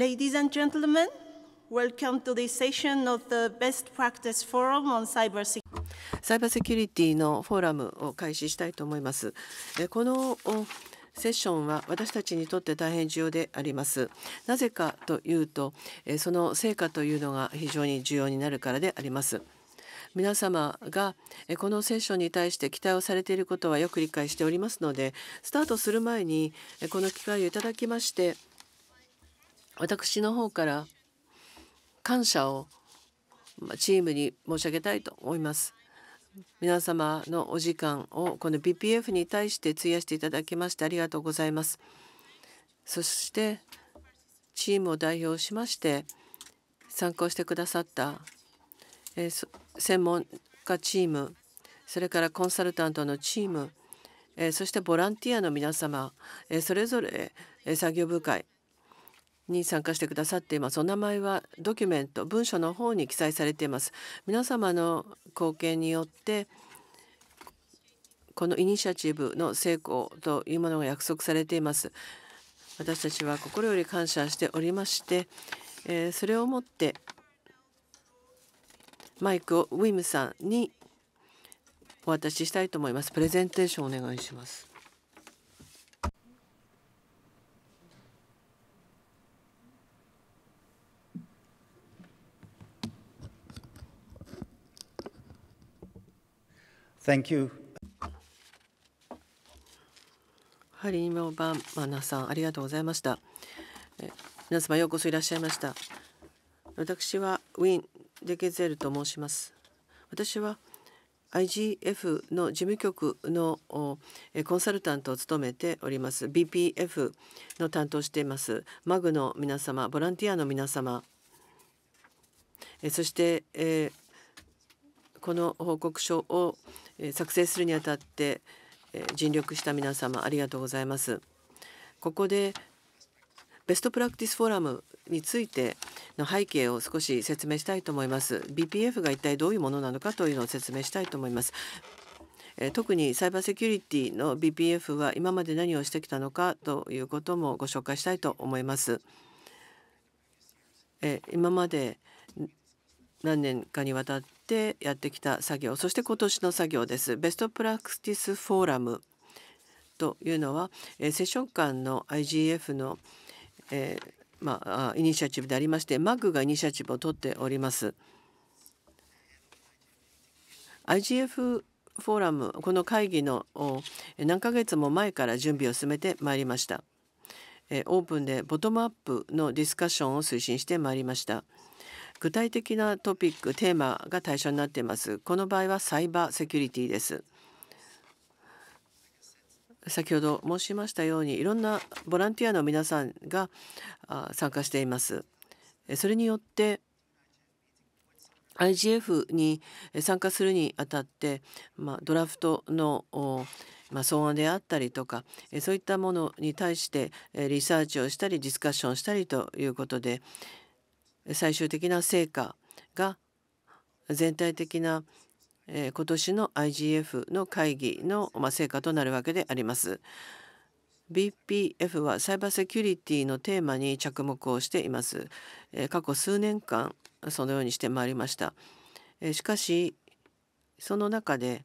Ladies and gentlemen, welcome to this session of the Best Practice Forum on Cybersecurity. サイバーセキュリティのフォーラムを開始したいと思います。このセッションは私たちにとって大変重要であります。なぜかというと、その成果というのが非常に重要になるからであります。皆様がこのセッションに対して期待をされていることはよく理解しておりますのでスタートする前にこの機会をいただきまして私の方から感謝をチームに申し上げたいと思います。皆様のお時間をこの BPF に対して費やしていただきましてありがとうございます。そしてチームを代表しまして参考してくださった、え専門家チームそれからコンサルタントのチーム、えそしてボランティアの皆様、えそれぞれ作業部会に参加してくださっていますお名前はドキュメント文書の方に記載されています皆様の貢献によってこのイニシアチブの成功というものが約束されています私たちは心より感謝しておりまして、えー、それをもってマイクをウィムさんにお渡ししたいと思いますプレゼンテーションお願いします Thank you. ハリー・モバマナさんありがとうございました。皆様ようこそいらっしゃいました。私はウィン・デケゼルと申します。私は IGF の事務局のコンサルタントを務めております BPF の担当していますマグの皆様ボランティアの皆様そして、えこの報告書を作成するにあたって尽力した皆様ありがとうございます。ここでベストプラクティスフォーラムについての背景を少し説明したいと思います。BPF が一体どういうものなのかというのを説明したいと思います。特にサイバーセキュリティの BPF は今まで何をしてきたのかということもご紹介したいと思います。今まで何年かにわたってやってきた作業そして今年の作業ですベストプラクティスフォーラムというのは、えー、セッション間の IGF の、えー、まあ、イニシアチブでありましてマグがイニシアチブを取っております。IGF フォーラムこの会議の何ヶ月も前から準備を進めてまいりました。オープンでボトムアップのディスカッションを推進してまいりました。具体的なトピックテーマが対象になっていますこの場合はサイバーセキュリティです先ほど申しましたようにいろんなボランティアの皆さんが参加していますそれによって IGF に参加するにあたって、まあ、ドラフトの、まあ、草案であったりとかそういったものに対してリサーチをしたりディスカッションしたりということで最終的な成果が全体的な今年の IGF の会議の成果となるわけであります。BPF はサイバーセキュリティのテーマに着目をしています。過去数年間そのようにしてまいりました。しかしその中で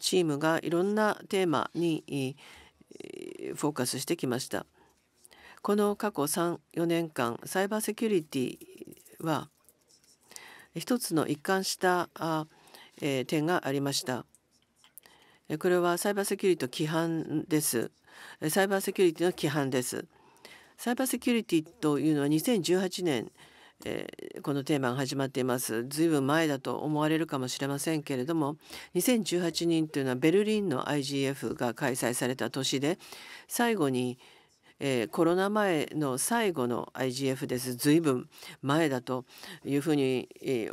チームがいろんなテーマにフォーカスしてきました。この過去34年間サイバーセキュリティは一つの一貫した点がありました。これはサイバーセキュリティの規範です。サイバーセキュリティの規範です。サイバーセキュリティというのは2018年、えこのテーマが始まっています。ずいぶん前だと思われるかもしれませんけれども2018年というのはベルリンの IGF が開催された年で最後に、えー、コロナ前の最後の IGF です随分前だというふうに、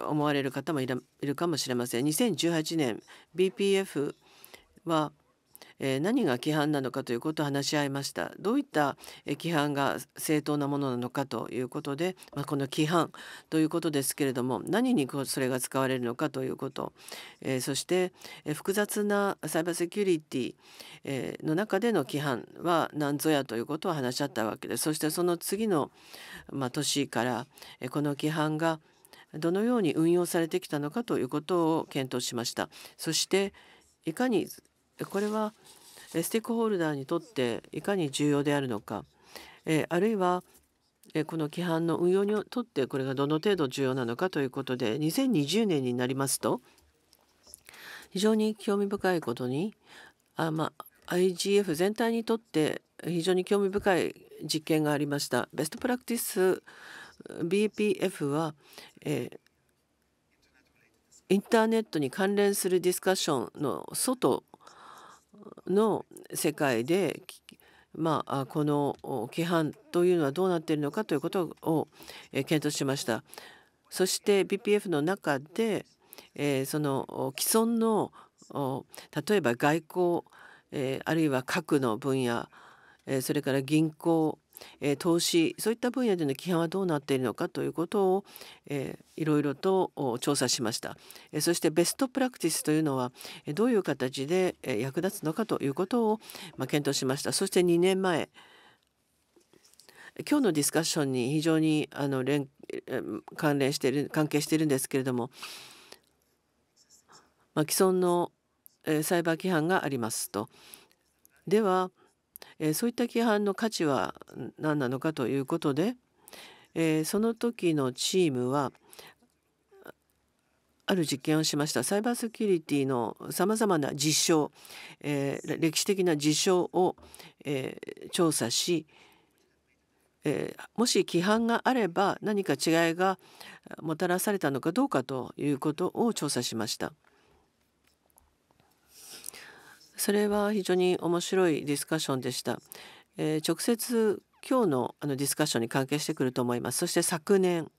思われる方もいるかもしれません2018年 BPF はえ何が規範なのかということを話し合いましたどういった規範が正当なものなのかということで、まあ、この規範ということですけれども何にそれが使われるのかということ、えそして複雑なサイバーセキュリティ、えの中での規範は何ぞやということを話し合ったわけですそしてその次の、ま年から、えこの規範がどのように運用されてきたのかということを検討しました。そしていかにこれはスティックホルダーにとっていかに重要であるのか、えあるいはこの規範の運用にとってこれがどの程度重要なのかということで2020年になりますと非常に興味深いことにあ、まあ、IGF 全体にとって非常に興味深い実験がありました。ベストプラクティス BPF は、えー、インターネットに関連するディスカッションの外の世界で、まあ、この規範というのはどうなっているのかということを検討しました。そして BPF の中で、えー、その既存の例えば外交、えー、あるいは核の分野、えー、それから銀行え投資そういった分野での規範はどうなっているのかということを、えー、いろいろと調査しました、えそしてベストプラクティスというのはどういう形で役立つのかということを、ま検討しましたそして2年前今日のディスカッションに非常にあの連関連している関係しているんですけれども、まあ、既存のサイバー規範がありますと。ではえそういった規範の価値は何なのかということで、えその時のチームはある実験をしましたサイバーセキュリティのさまざまな事象、えー、歴史的な事象を、えー、調査し、えー、もし規範があれば何か違いがもたらされたのかどうかということを調査しました。それは非常に面白いディスカッションでした。えー、直接今日のあのディスカッションに関係してくると思います。そして昨年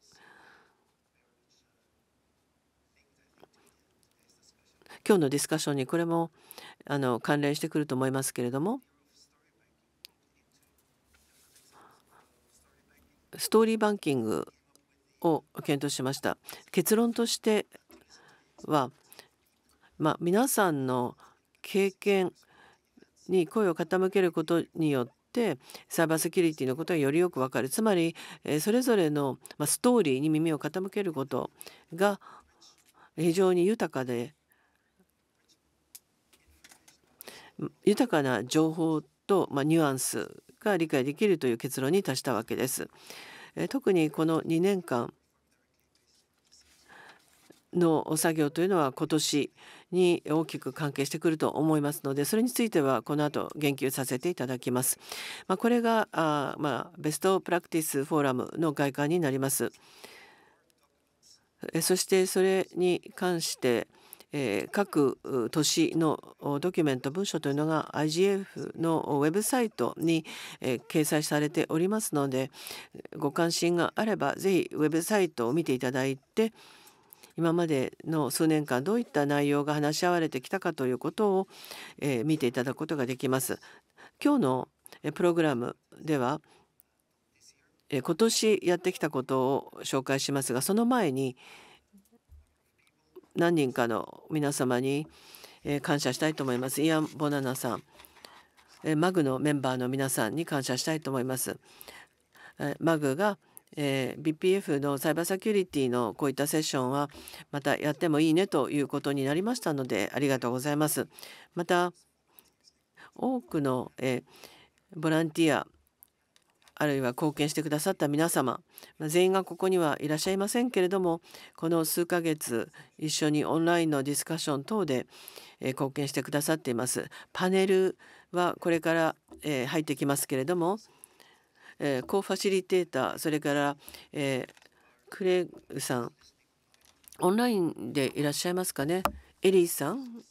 今日のディスカッションにこれもあの関連してくると思いますけれどもストーリーバンキングを検討しました結論としては、まあ、皆さんの経験に声を傾けることによってっサーバーセキュリティのことがよりよくわかるつまり、えそれぞれの、まストーリーに耳を傾けることが非常に豊かで豊かな情報と、まニュアンスが理解できるという結論に達したわけです。え特にこの2年間の作業というのは今年に大きく関係してくると思いますのでそれについてはこの後言及させていただきます。まあ、これがあ、まあ、ベストプラクティスフォーラムの外観になります。そしてそれに関してえー、各都市のドキュメント文書というのが IGF のウェブサイトに、えー、掲載されておりますのでご関心があればぜひウェブサイトを見ていただいて今までの数年間どういった内容が話し合われてきたかということを、えー、見ていただくことができます。今日のプログラムでは今年やってきたことを紹介しますがその前に何人かの皆様に感謝したいと思います。イアン・ボナナさんマグのメンバーの皆さんに感謝したいと思います。マグがえー、BPF のサイバーセキュリティのこういったセッションはまたやってもいいねということになりましたのでありがとうございます。また多くの、えー、ボランティアあるいは貢献してくださった皆様、まあ、全員がここにはいらっしゃいませんけれどもこの数ヶ月一緒にオンラインのディスカッション等で、えー、貢献してくださっています。パネルはこれから、えー、入ってきますけれどもえー、コファシリテーターそれから、えー、クレグさんオンラインでいらっしゃいますかねエリーさん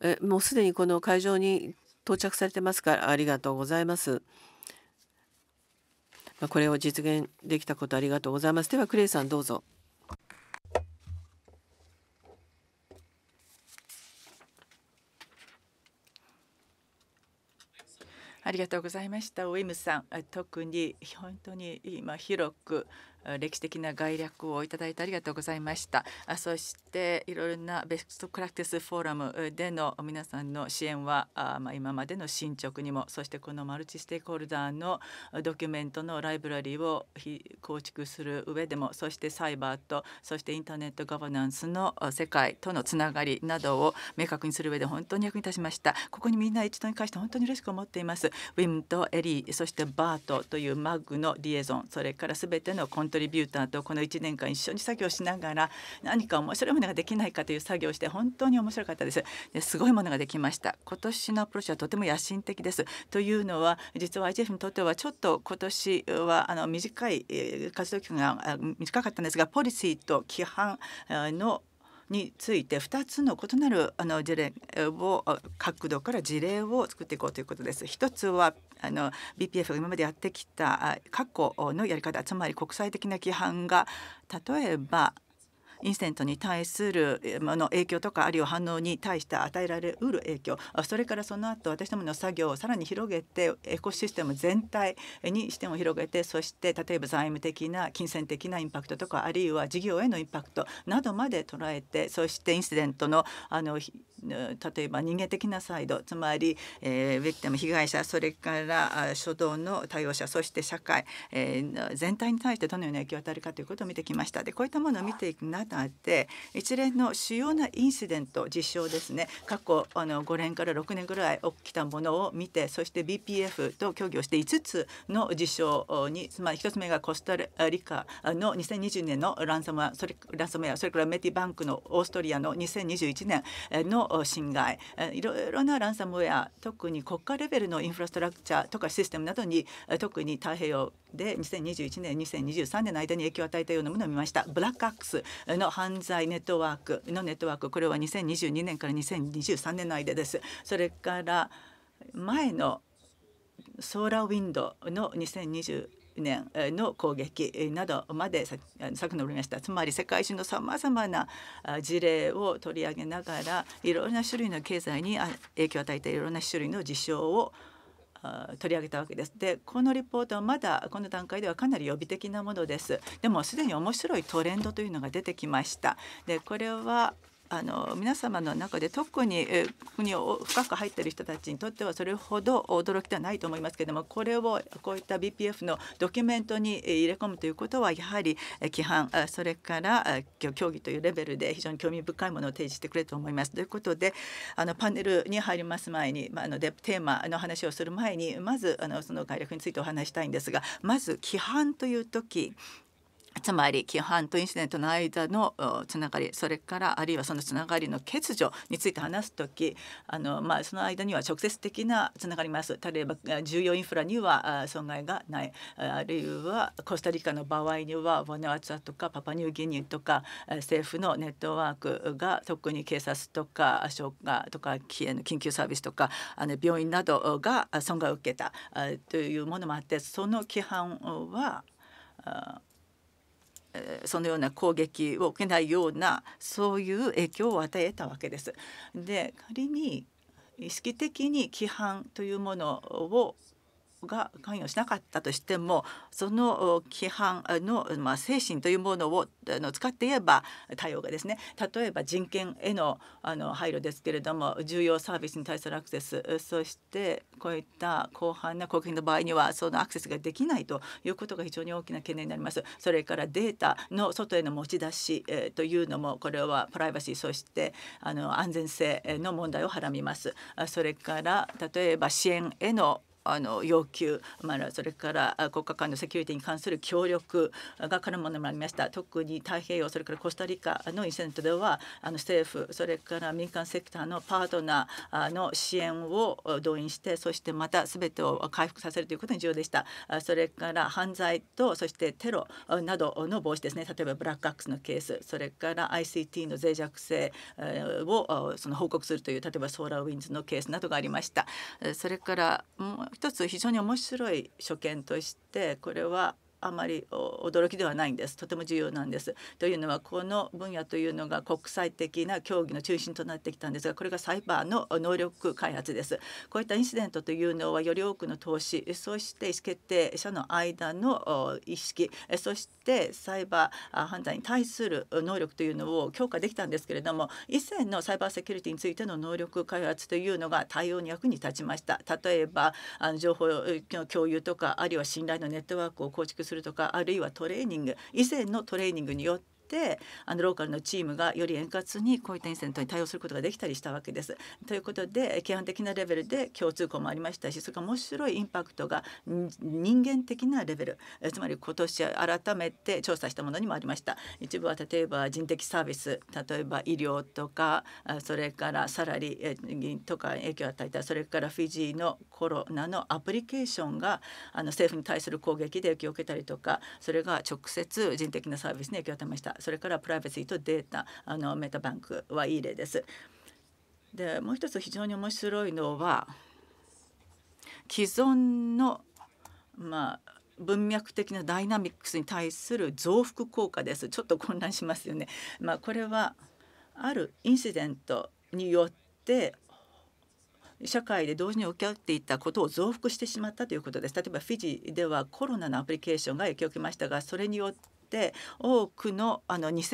えもうすでにこの会場に到着されてますからありがとうございます。これを実現できたことありがとうございます。ではクレイさんどうぞ。ありがとうございました。ウィムさん、特に本当に今広く歴史的な概略をいただいてありがとうございましたあそしていろいろなベストプラクティスフォーラムでの皆さんの支援はああま今までの進捗にもそしてこのマルチステークホルダーのドキュメントのライブラリーを構築する上でもそしてサイバーとそしてインターネットガバナンスの世界とのつながりなどを明確にする上で本当に役に立ちましたここにみんな一度に返して本当に嬉しく思っていますウィムとエリーそしてバートというマグのリエゾンそれからすべてのコンントリビューターとこの1年間一緒に作業しながら何か面白いものができないかという作業をして本当に面白かったですですごいものができました今年のアプローチはとても野心的ですというのは実は IGF にとってはちょっと今年はあの短い活動期間が短かったんですがポリシーと規範のについて2つの異なるあの事例を角度から事例を作っていこうということです。一つはあの BPF が今までやってきた過去のやり方つまり国際的な規範が例えばインセントに対するの影響とかあるいは反応に対して与えられうる影響それからその後私どもの作業をさらに広げてエコシステム全体に視点を広げてそして例えば財務的な金銭的なインパクトとかあるいは事業へのインパクトなどまで捉えてそしてインセントのあの例えば人間的なサイドつまり、えー、ビクテム被害者それから初動の対応者そして社会、えー、全体に対してどのような影響を与えるかということを見てきました。でこういったものを見ていくがあって一連の主要なインシデント実証ですね過去あの5年から6年ぐらい起きたものを見てそして BPF と協議をして5つの事象に、まり1つ目がコスタリカの2020年のランサムそれランサムウェアそれからメティバンクのオーストリアの2021年の侵害いろいろなランサムウェア特に国家レベルのインフラストラクチャーとかシステムなどに特に太平洋で2021年2023年の間に影響を与えたようなものを見ました。ブラックアックスの犯罪ネットワークのネットワークこれは2022年から2023年の間です。それから前のソーラーウィンドウの2020年の攻撃などまで昨年おりましたつまり世界中のさまざまな事例を取り上げながらいろんな種類の経済に影響を与えていろんな種類の事象を取り上げたわけです。でこのリポートはまだこの段階ではかなり予備的なものです。でもすでに面白いトレンドというのが出てきました。でこれはあの皆様の中で特に、国に深く入っている人たちにとってはそれほど驚きではないと思いますけれどもこれをこういった BPF のドキュメントに入れ込むということはやはり規範それから競技というレベルで非常に興味深いものを提示してくれると思います。ということであのパネルに入ります前に、まあのでテーマの話をする前にまずあのその概略についてお話したいんですがまず規範という時つまり規範とインシデントの間のつながりそれからあるいはそのつながりの欠如について話す時あの、まあ、その間には直接的なつながります例えば重要インフラには損害がないあるいはコスタリカの場合にはボネワツァとかパパニューギニーとか政府のネットワークが特に警察とか消化とか緊急サービスとかあの病院などが損害を受けたというものもあってその規範はあそのような攻撃を受けないようなそういう影響を与えたわけです。で仮に意識的に規範というものをが関与しなかったとしてもその規範の、まあ、精神というものをあの使って言えば対応がですね例えば人権へのあの配慮ですけれども重要サービスに対するアクセスそしてこういった広範な国民の場合にはそのアクセスができないということが非常に大きな懸念になります。それからデータの外への持ち出し、えというのもこれはプライバシーそしてあの安全性の問題をはらみます。それから例えば支援へのあの要求、まあ、それから国家間のセキュリティに関する協力が絡むものもありました特に太平洋それからコスタリカのインセントではあの政府それから民間セクターのパートナーの支援を動員してそしてまた全てを回復させるということに重要でしたそれから犯罪とそしてテロなどの防止ですね例えばブラックアックスのケースそれから ICT の脆弱性をその報告するという例えばソーラーウィンズのケースなどがありましたそれからもう一つ非常に面白い所見としてこれはあまり驚きではないんですとても重要なんです。というのはこの分野というのが国際的な協議の中心となってきたんですがこれがサイバーの能力開発です。こういったインシデントというのはより多くの投資そして意思決定者の間の意識そしてサイバー犯罪に対する能力というのを強化できたんですけれども以前のサイバーセキュリティについての能力開発というのが対応に役に立ちました。例えばあの情報の共有とかあるいは信頼のネットワークを構築するとかあるいはトレーニング以前のトレーニングによっってあのローカルのチームがより円滑にこういったインセントに対応することができたりしたわけです。ということで規範的なレベルで共通項もありましたしそれから面白いインパクトが人間的なレベルつまり今年改めて調査したものにもありました。一部は例えば人的サービス例えば医療とかそれからサラリーとか影響を与えたそれからフィジーのコロナのアプリケーションがあの政府に対する攻撃で影響を受けたりとかそれが直接人的なサービスに影響を与えましたそれからプライバシーとデータあのメタバンクはいい例です。でもう一つ非常に面白いのは既存の、まあ、文脈的なダイナミックスに対する増幅効果です。ちょっと混乱しますよね。まあ、これはあるインシデントによって社会で同時に起きっていたことを増幅してしまったということです。例えばフィジーではコロナのアプリケーションが影響を受けましたがそれによっって多くのあの偽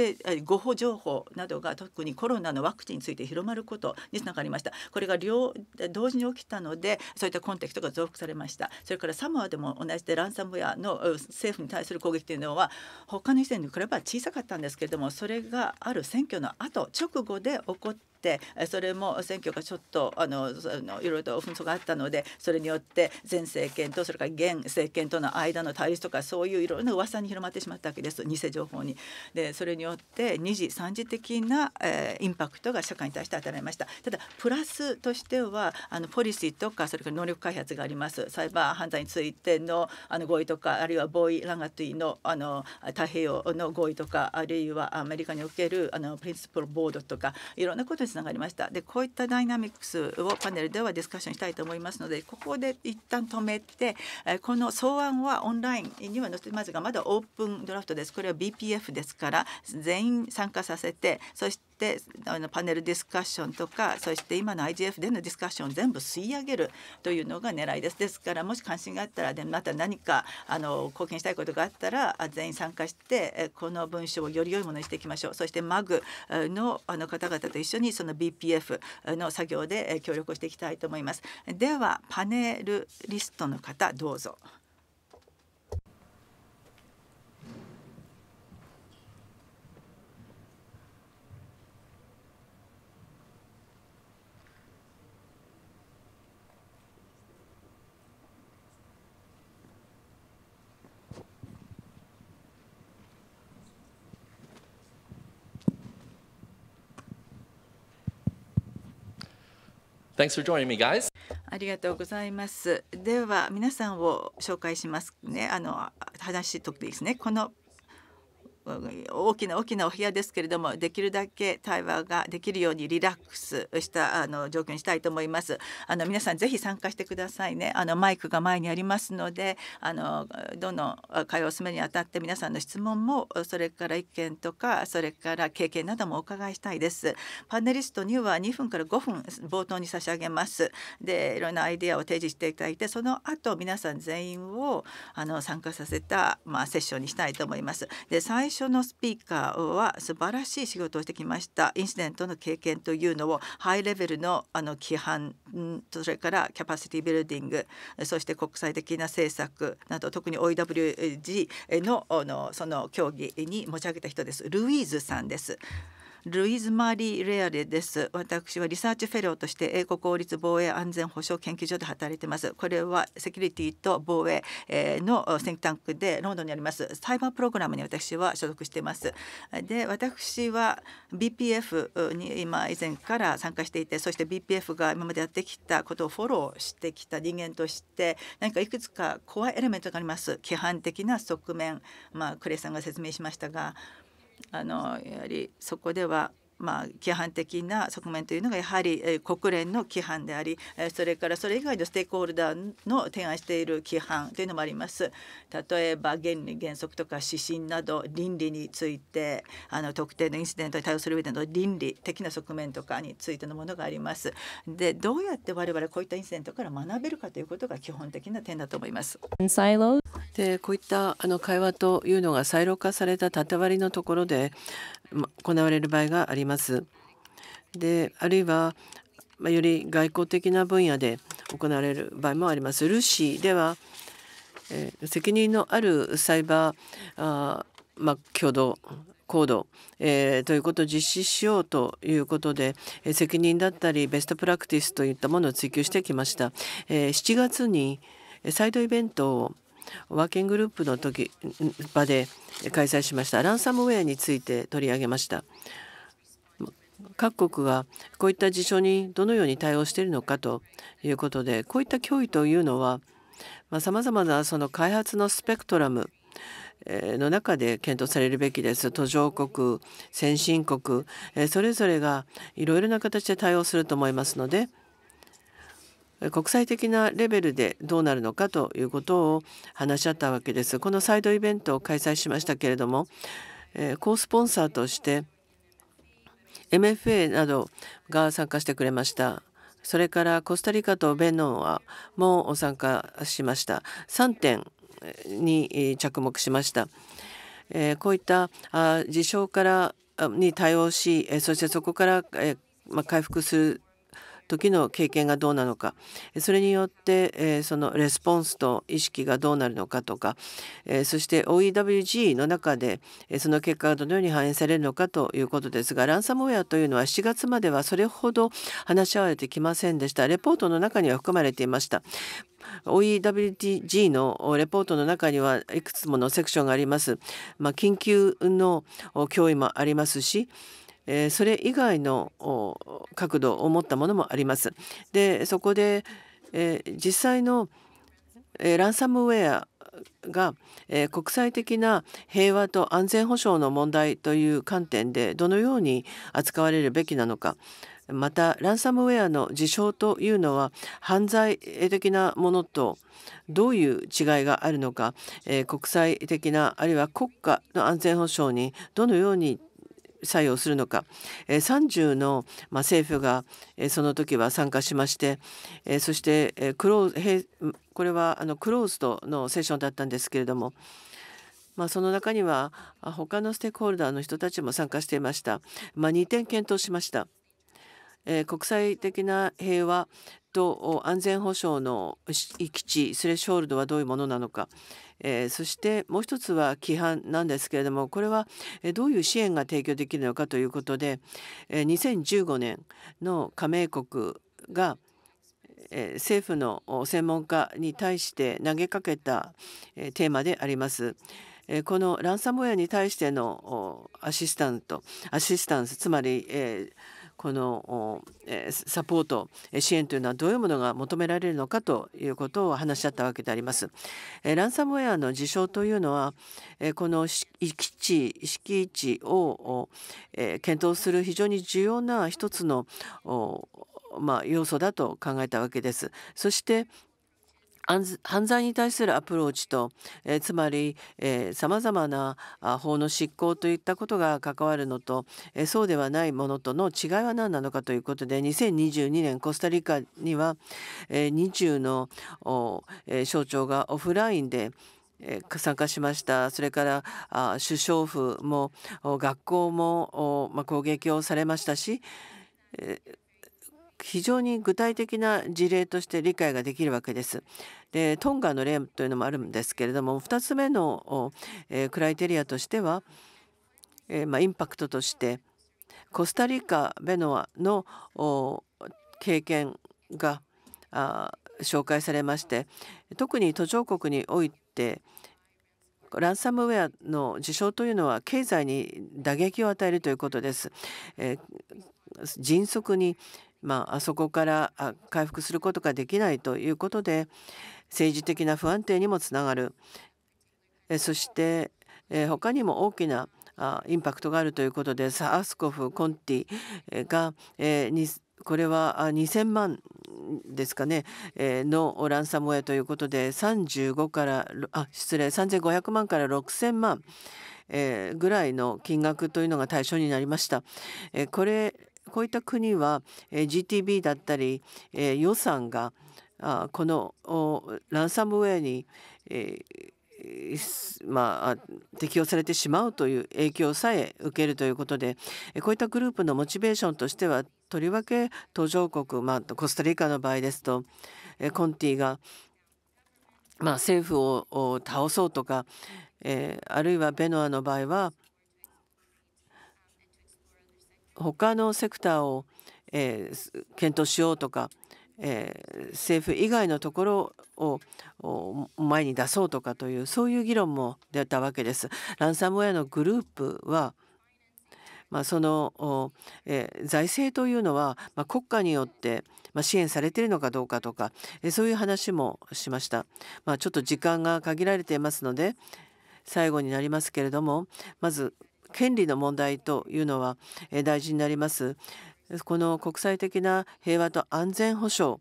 誤報情報などが特にコロナのワクチンについて広まることにつながりましたこれが両同時に起きたのでそういったコンテクストが増幅されましたそれからサモアでも同じでランサムウェアの政府に対する攻撃というのは他の以前に比べば小さかったんですけれどもそれがある選挙の後直後で起こったってそれも選挙がちょっとあのいろいろと紛争があったのでそれによって前政権とそれから現政権との間の対立とかそういういろんな噂に広まってしまったわけです偽情報に。でそれによって二次三次的な、えー、インパクトが社会に対して与えられました。ただプラスとしてはあのポリシーとかそれから能力開発がありますサイバー犯罪についてのあの合意とかあるいはボーイ・ランガトゥイのあの太平洋の合意とかあるいはアメリカにおけるあのプリンスプルボードとかいろんなことにつながりましたでこういったダイナミクスをパネルではディスカッションしたいと思いますのでここで一旦止めてこの草案はオンラインには載ってますがまだオープンドラフトですこれは BPF ですから全員参加させてそしてってあのパネルディスカッションとかそして今の IGF でのディスカッションを全部吸い上げるというのが狙いですですからもし関心があったらでまた何かあの貢献したいことがあったら全員参加してこの文章をより良いものにしていきましょうそしてマグのあの方々と一緒にその BPF の作業で協力をしていきたいと思います。ではパネルリストの方どうぞ。Thanks for joining me, guys. ありがとうございます。では皆さんを紹介しますね。あの話しとくですね。この大きな大きなお部屋ですけれどもできるだけ対話ができるようにリラックスしたあの状況にしたいと思います。あの皆さんぜひ参加してくださいね。あのマイクが前にありますので、あのどの会話を進めにあたって皆さんの質問もそれから意見とかそれから経験などもお伺いしたいです。パネリストには2分から5分冒頭に差し上げます。でいろんなアイデアを提示していただいてその後皆さん全員をあの参加させたまあセッションにしたいと思います。で最初のスピーカーは素晴らしい仕事をしてきましたインシデントの経験というのをハイレベルのあの規範それからキャパシティビルディングそして国際的な政策など特に OWG ののその協議に持ち上げた人ですルイーズさんです。ルイズ・マリー・レアレです。私はリサーチフェローとして英国王立防衛安全保障研究所で働いてます。これはセキュリティと防衛のセンタンクでロンドンにありますサイバープログラムに私は所属しています。で、私は BPF に今以前から参加していて、そして BPF が今までやってきたことをフォローしてきた人間として何かいくつか怖いエレメントがあります。規範的な側面、まあクレイさんが説明しましたが、あのやはりそこではまあ、規範的な側面というのがやはり国連の規範でありそれからそれ以外のステークホルダーの提案している規範というのもあります。例えば原理原則とか指針など倫理についてあの特定のインシデントに対応する上での倫理的な側面とかについてのものがあります。でどうやって我々こういったインシデントから学べるかということが基本的な点だと思います。でこういったあの会話というのがサイロ化された縦割りのところで行われる場合があります。ます。であるいはより外交的な分野で行われる場合もあります。ルーシーでは、えー、責任のあるサイバーあー、まあ、挙動行動、えー、ということを実施しようということで、えー、責任だったりベストプラクティスといったものを追求してきました。えー、7月にサイドイベントをワーキンググループの時場で開催しましたランサムウェアについて取り上げました。各国がこういった事象にどのように対応しているのかということでこういった脅威というのはさまざ、まなその開発のスペクトラムの中で検討されるべきです。途上国先進国それぞれがいろいろな形で対応すると思いますので国際的なレベルでどうなるのかということを話し合ったわけです。このサイドイベントを開催しましたけれどもコースポンサーとして MFA などが参加してくれました。それからコスタリカとベノンはも参加しました。3点に着目しました。えこういった事象からに対応しそしてそこから、えま回復する時の経験がどうなのかそれによって、そのレスポンスと意識がどうなるのかとか、そして OEWG の中で、その結果がどのように反映されるのかということですがランサムウェアというのは7月まではそれほど話し合われてきませんでしたレポートの中には含まれていました。OEWG のレポートの中にはいくつものセクションがあります。まあ、緊急の脅威もありますしえそれ以外の角度を持ったものもあります。でそこで、え実際の、えランサムウェアが、え国際的な平和と安全保障の問題という観点でどのように扱われるべきなのかまたランサムウェアの事象というのは犯罪的なものとどういう違いがあるのか、えー、国際的なあるいは国家の安全保障にどのように作用するのか、え30の、まあ、政府が、えその時は参加しまして、えそして、えクローへこれはあのクローズドのセッションだったんですけれども、まあ、その中には他のステークホルダーの人たちも参加していました。まあ、2点検討しました。えー、国際的な平和と安全保障の域地スレショールドはどういうものなのか、えー、そしてもう一つは規範なんですけれどもこれはどういう支援が提供できるのかということで2015年の加盟国が政府の専門家に対して投げかけたテーマであります。このランサムウェアに対してのアシスタントアシスタンスつまり、えー、このサポート支援というのはどういうものが求められるのかということを話し合ったわけであります。ランサムウェアの事象というのはこの基地敷地を検討する非常に重要な一つのまあ、要素だと考えたわけです。そして犯罪に対するアプローチと、えー、つまりさまざまな法の執行といったことが関わるのと、えー、そうではないものとの違いは何なのかということで2022年コスタリカには、えー、20の、えー、省庁がオフラインで参加しましたそれから首相府も学校も、攻撃をされましたし非常に具体的な事例として理解ができるわけです。でトンガの例というのもあるんですけれども2つ目の、えー、クライテリアとしては、えー、まあ、インパクトとしてコスタリカベノアの経験が紹介されまして特に途上国においてランサムウェアの事象というのは経済に打撃を与えるということです。えー、迅速にまあ、あそこから回復することができないということで政治的な不安定にもつながるそして他にも大きなインパクトがあるということでサアスコフ・コンティがこれは2000万ですかねのランサムウェアということで35からあ失礼3500万から6000万ぐらいの金額というのが対象になりました。これこういった国は GTB だったり予算がこのランサムウェアにまあ、適用されてしまうという影響さえ受けるということでこういったグループのモチベーションとしてはとりわけ途上国、まあ、コスタリカの場合ですとコンティが、まあ、政府を倒そうとか、えあるいはベノアの場合は他のセクターを、えー、検討しようとか、えー、政府以外のところを前に出そうとかというそういう議論も出たわけです。ランサムウェアのグループはまあ、その、えー、財政というのは、まあ、国家によって、まあ、支援されているのかどうかとか、えー、そういう話もしました。まあ、ちょっと時間が限られていますので最後になりますけれどもまず権利の問題というのは大事になります。この国際的な平和と安全保障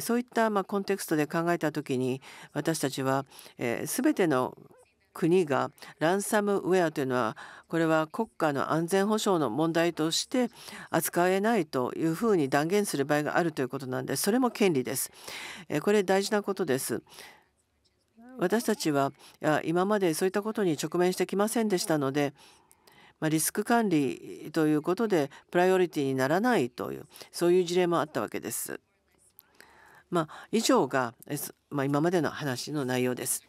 そういったまコンテクストで考えた時に私たちは全ての国がランサムウェアというのはこれは国家の安全保障の問題として扱えないというふうに断言する場合があるということなんですそれも権利です。これ大事なことです。私たちは今までそういったことに直面してきませんでしたのでまあ、リスク管理ということでプライオリティにならないというそういう事例もあったわけです。まあ、以上が、まあ、今までの話の内容です。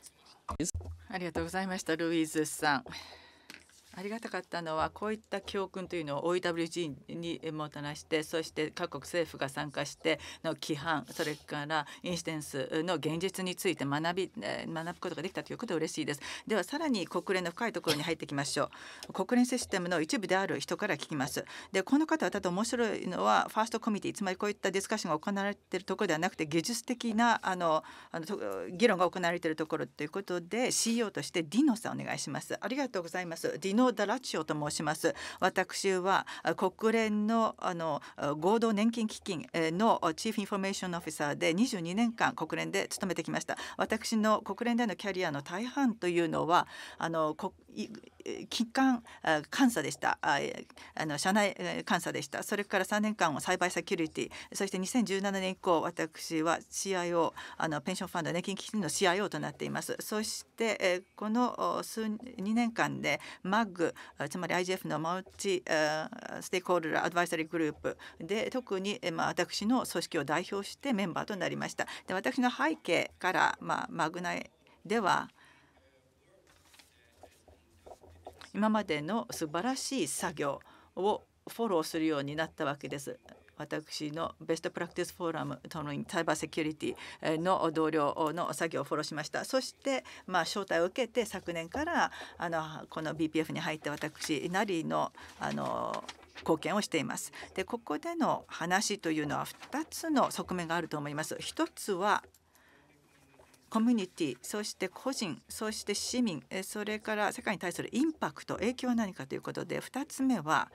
ありがとうございましたルイーズさん。ありがたかったのはこういった教訓というのを OEWG にもたらしてそして各国政府が参加しての規範それからインシデンスの現実について学び学ぶことができたということで嬉しいですではさらに国連の深いところに入っていきましょう国連システムの一部である人から聞きますでこの方はただ面白いのはファーストコミティつまりこういったディスカッションが行われているところではなくて技術的なあのあの議論が行われているところということで CEO としてディノさんお願いしますありがとうございますディノノダラチオと申します私は国連のあの合同年金基金のチーフインフォメーションオフィサーで22年間国連で勤めてきました私の国連でのキャリアの大半というのはあの国期間監査でしたあの社内監査でしたそれから3年間を栽培セキュリティそして2017年以降私は CIO あのペンションファンド年金基金の CIO となっていますそしてこの数2年間で MAG つまり IGF のマウチステークホルダーアドバイザリーグループで特に、まあ、私の組織を代表してメンバーとなりましたで私の背景から、まあ、マグナイでは今までの素晴らしい作業をフォローするようになったわけです。私のベストプラクティスフォーラムとのサイバーセキュリティの同僚の作業をフォローしましたそしてまあ招待を受けて昨年からあのこの BPF に入った私なりのあの貢献をしていますでここでの話というのは2つの側面があると思います1つはコミュニティそして個人そして市民それから世界に対するインパクト影響は何かということで2つ目は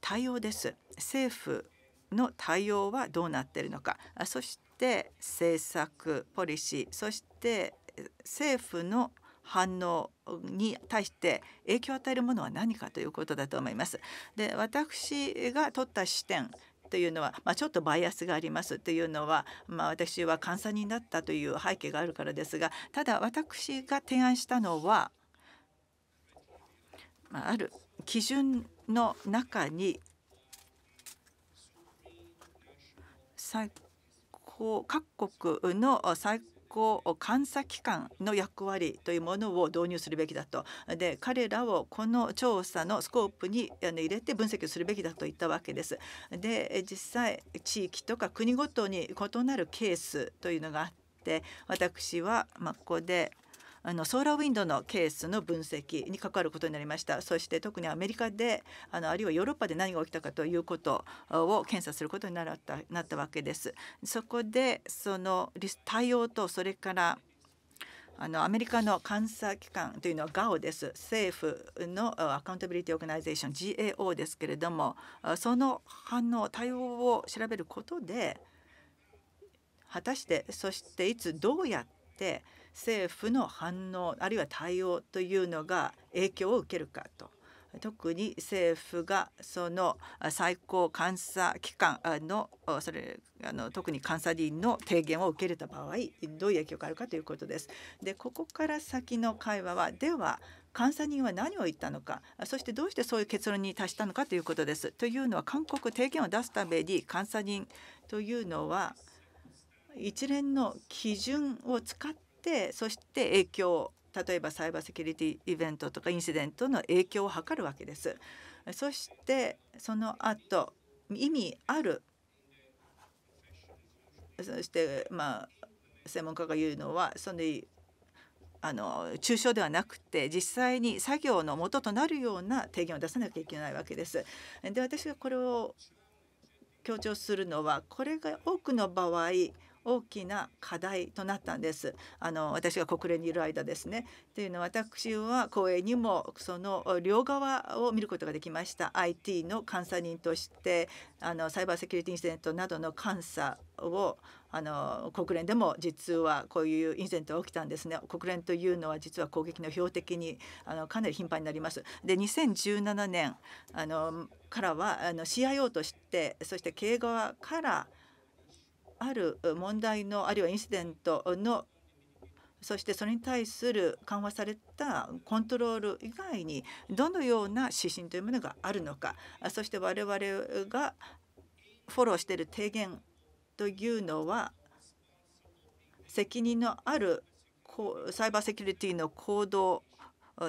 対応です政府の対応はどうなっているのかそして政策ポリシーそして政府の反応に対して影響を与えるものは何かということだと思います。で私が取った視点というのは、まあ、ちょっとバイアスがありますというのは、まあ、私は監査人だったという背景があるからですがただ私が提案したのは、まあ、ある基準の中に最高各国の最高行監査機関の役割というものを導入するべきだとで彼らをこの調査のスコープに入れて分析をするべきだと言ったわけです。で実際地域とか国ごとに異なるケースというのがあって私はまここであのソーラーウィンドのケースの分析に関わることになりましたそして特にアメリカであのあるいはヨーロッパで何が起きたかということを検査することになったなったわけです。そこでその対応とそれからあのアメリカの監査機関というのは GAO です政府のアカウンタビリティ・オーガナイゼーション GAO ですけれどもその反応対応を調べることで果たしてそしていつどうやって政府の反応あるいは対応というのが影響を受けるかと。特に政府がその最高監査機関のそれあの特に監査員の提言を受け入れた場合どういう影響があるかということです。でここから先の会話はでは監査人は何を言ったのかそしてどうしてそういう結論に達したのかということです。というのは韓国提言を出すために監査人というのは一連の基準を使っててそして影響例えばサイバーセキュリティイベントとかインシデントの影響を図るわけです。そしてその後意味あるそしてまあ専門家が言うのはそのあの抽象ではなくて実際に作業の元となるような提言を出さなきゃいけないわけです。で私がこれを強調するのはこれが多くの場合大きな課題となったんですあの私が国連にいる間ですね。というのは私は公営にもその両側を見ることができました IT の監査人としてあのサイバーセキュリティインシデントなどの監査をあの国連でも実はこういうインセントが起きたんですね国連というのは実は攻撃の標的にあのかなり頻繁になりますで2017年あのからはあの CIO としてそして経営側からある問題のあるいはインシデントのそしてそれに対する緩和されたコントロール以外にどのような指針というものがあるのかそして我々がフォローしている提言というのは責任のあるサイバーセキュリティの行動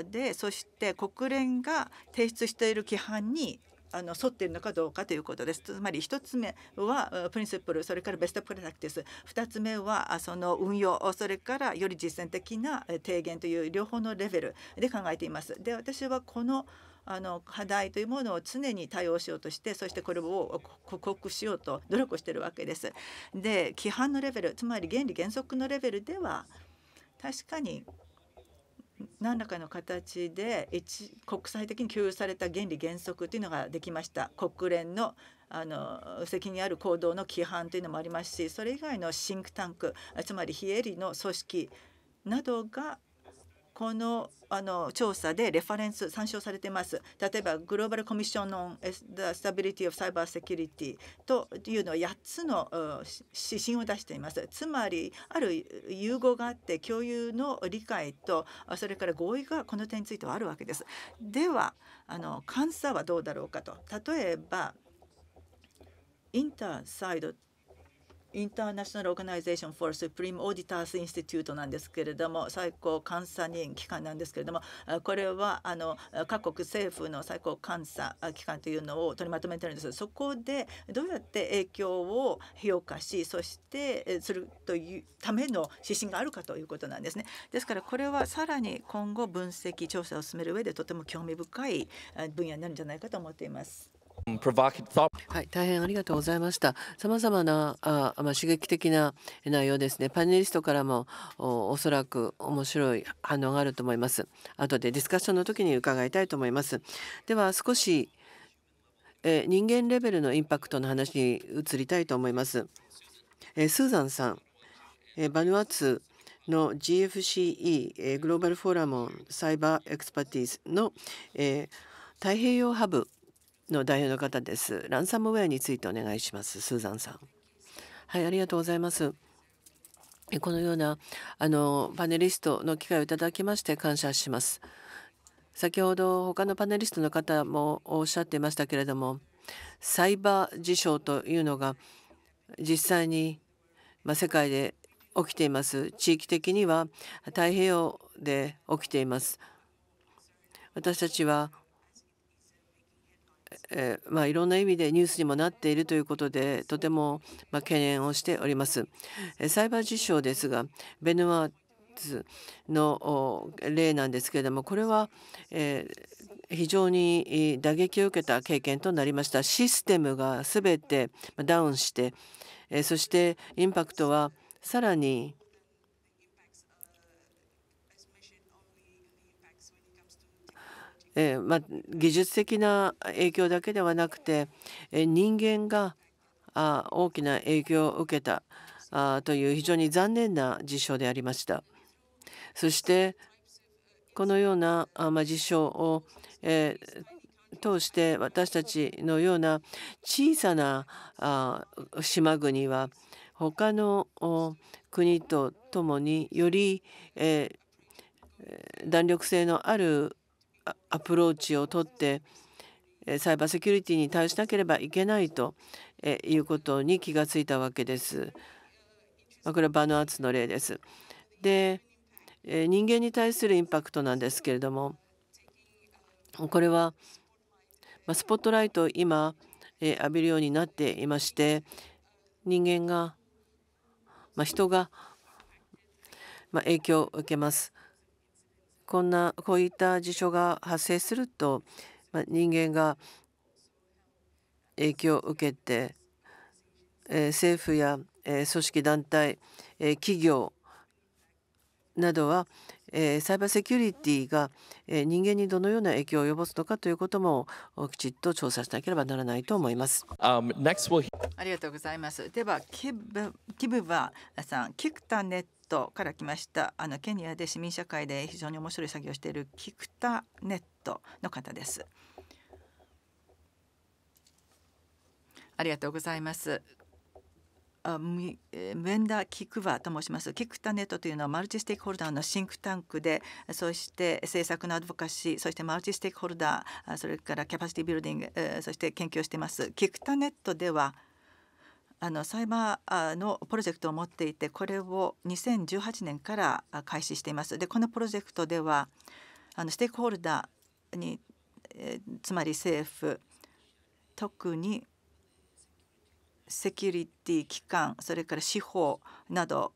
でそして国連が提出している規範にあの沿っているのかどうかということですつまり1つ目はプリンシプルそれからベストプラクティス2つ目はその運用それからより実践的な提言という両方のレベルで考えています。で私はこのあの課題というものを常に対応しようとしてそしてこれを克服しようと努力しているわけです。で規範のレベルつまり原理原則のレベルでは確かに何らかの形で国際的に共有された原理原則というのができました国連のあの責任ある行動の規範というのもありますしそれ以外のシンクタンクつまり非営利の組織などがこのあの調査でレファレンス参照されています。例えばグローバルコミッションのスタビリティ・オフ・サイバー・セキュリティというのは8つの指針を出しています。つまりある融合があって共有の理解とそれから合意がこの点についてはあるわけです。ではあの監査はどうだろうかと例えばインターサイドインターナショナル・オーガナイゼーション・フォー・スプリーム・オーディタース・インスティテュートなんですけれども最高監査人機関なんですけれどもこれはあの各国政府の最高監査機関というのを取りまとめてるんですそこでどうやって影響を評価しそしてするというための指針があるかということなんですね。ですからこれはさらに今後分析調査を進める上でとても興味深い分野になるんじゃないかと思っています。はい、大変ありがとうございました。さまざまなあ、まあ、刺激的な内容ですね。パネリストからもおそらく面白い反応があると思います。後でディスカッションの時に伺いたいと思います。では少し、え人間レベルのインパクトの話に移りたいと思います。えスーザンさん、えバヌアツの GFCE グローバルフォーラムサイバーエクスパティーズの、えー、太平洋ハブの代表の方です。ランサムウェアについてお願いします。スーザンさん。はい、ありがとうございます。このようなあのパネリストの機会をいただきまして感謝します。先ほど他のパネリストの方もおっしゃっていましたけれども、サイバー事象というのが実際に、ま世界で起きています。地域的には太平洋で起きています。私たちはえー、まあ、いろんな意味でニュースにもなっているということでとても、まあ、懸念をしております。えー、サイバー実証ですがベヌワーツの例なんですけれどもこれは、えー、非常に打撃を受けた経験となりましたシステムが全べてダウンして、えー、そしてインパクトはさらにえー、まあ、技術的な影響だけではなくて、え人間があ大きな影響を受けたあという非常に残念な事象でありました。そしてこのようなあ、まあ、事象を、えー、通して私たちのような小さなあ島国は他の国とともにより、えー、弾力性のあるアプローチをとってサイバーセキュリティに対しなければいけないということに気がついたわけです。これはバヌアツの例です。で人間に対するインパクトなんですけれどもこれはスポットライトを今浴びるようになっていまして人間が、ま人が、ま影響を受けます。こんなこういった事象が発生すると、まあ、人間が影響を受けて、えー、政府や、えー、組織団体、えー、企業などは、えー、サイバーセキュリティが、えー、人間にどのような影響を及ぼすのかということもきちっと調査しなければならないと思います。Um, ありがとうございます。では、キブキブバーさん、キクタネットトから来ましたあのケニアで市民社会で非常に面白い作業をしているキクタネットの方です。ありがとうございます。あメンダー・キクワと申します。キクタネットというのはマルチステークホルダーのシンクタンクで、そして政策のアドボカシー、そしてマルチステークホルダー、それからキャパシティビルディング、そして研究をしています。キクタネットではあのサイバーのプロジェクトを持っていてこれを2018年から開始しています。でこのプロジェクトではあのステークホルダーに、えつまり政府特にセキュリティ機関それから司法など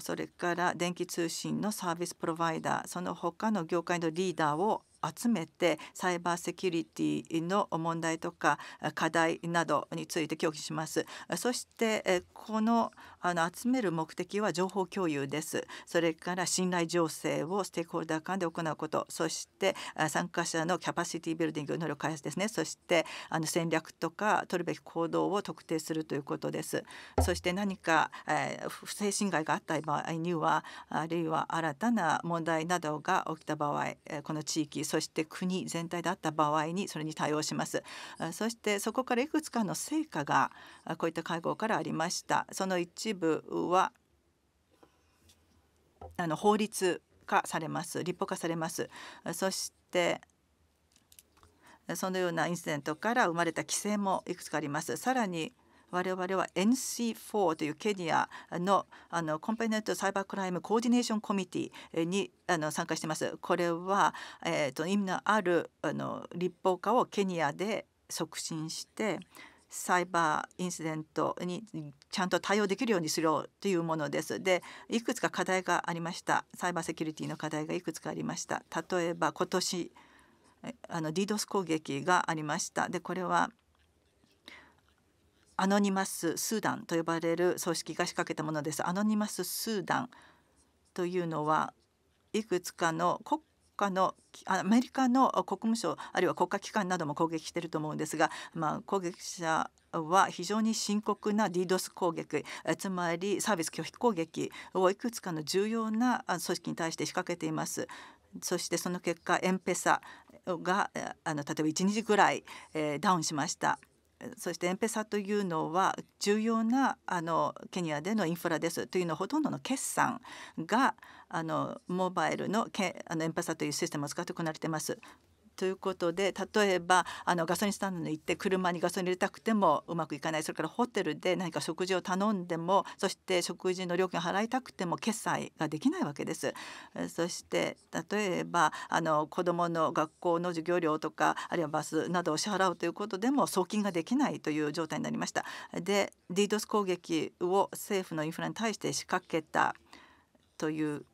それから電気通信のサービスプロバイダーその他の業界のリーダーを集めてサイバーセキュリティの問題とか課題などについて協議します。そしてこのあの集める目的は情報共有です。それから信頼醸成をステークホルダー間で行うこと、そして参加者のキャパシティビルディング能力開発ですね。そしてあの戦略とか取るべき行動を特定するということです。そして何か、え不正侵害があった場合にはあるいは新たな問題などが起きた場合、この地域そして国全体であった場合にそれに対応しますそしてそこからいくつかの成果がこういった会合からありましたその一部はあの法律化されます立法化されますそしてそのようなインシデントから生まれた規制もいくつかありますさらに我々は NC4 というケニアのあのコンペネントサイバークライムコーディネーションコミティにあの参加してます。これは、えーと、と意味のあるあの立法化をケニアで促進してサイバーインシデントにちゃんと対応できるようにするというものです。でいくつか課題がありましたサイバーセキュリティの課題がいくつかありました。例えば今年あの DDoS 攻撃がありました。でこれはアノニマス・スーダンと呼ばれる組織が仕掛けたものです。アノニマス・スーダンというのはいくつかの国家のアメリカの国務省あるいは国家機関なども攻撃していると思うんですが、まあ、攻撃者は非常に深刻な DDoS 攻撃つまりサービス拒否攻撃をいくつかの重要な組織に対して仕掛けています。そしてその結果エンペサがあの例えば1日ぐらい、えー、ダウンしました。そしてエンペサというのは重要なあのケニアでのインフラですというのはほとんどの決算があのモバイルのけあのエンペサというシステムを使って行われています。ということで例えばあのガソリンスタンドに行って車にガソリン入れたくてもうまくいかないそれからホテルで何か食事を頼んでもそして食事の料金を払いたくても決済ができないわけです。そして例えばあの子どもの学校の授業料とかあるいはバスなどを支払うということでも送金ができないという状態になりました。で DDoS 攻撃を政府のインフラに対して仕掛けたという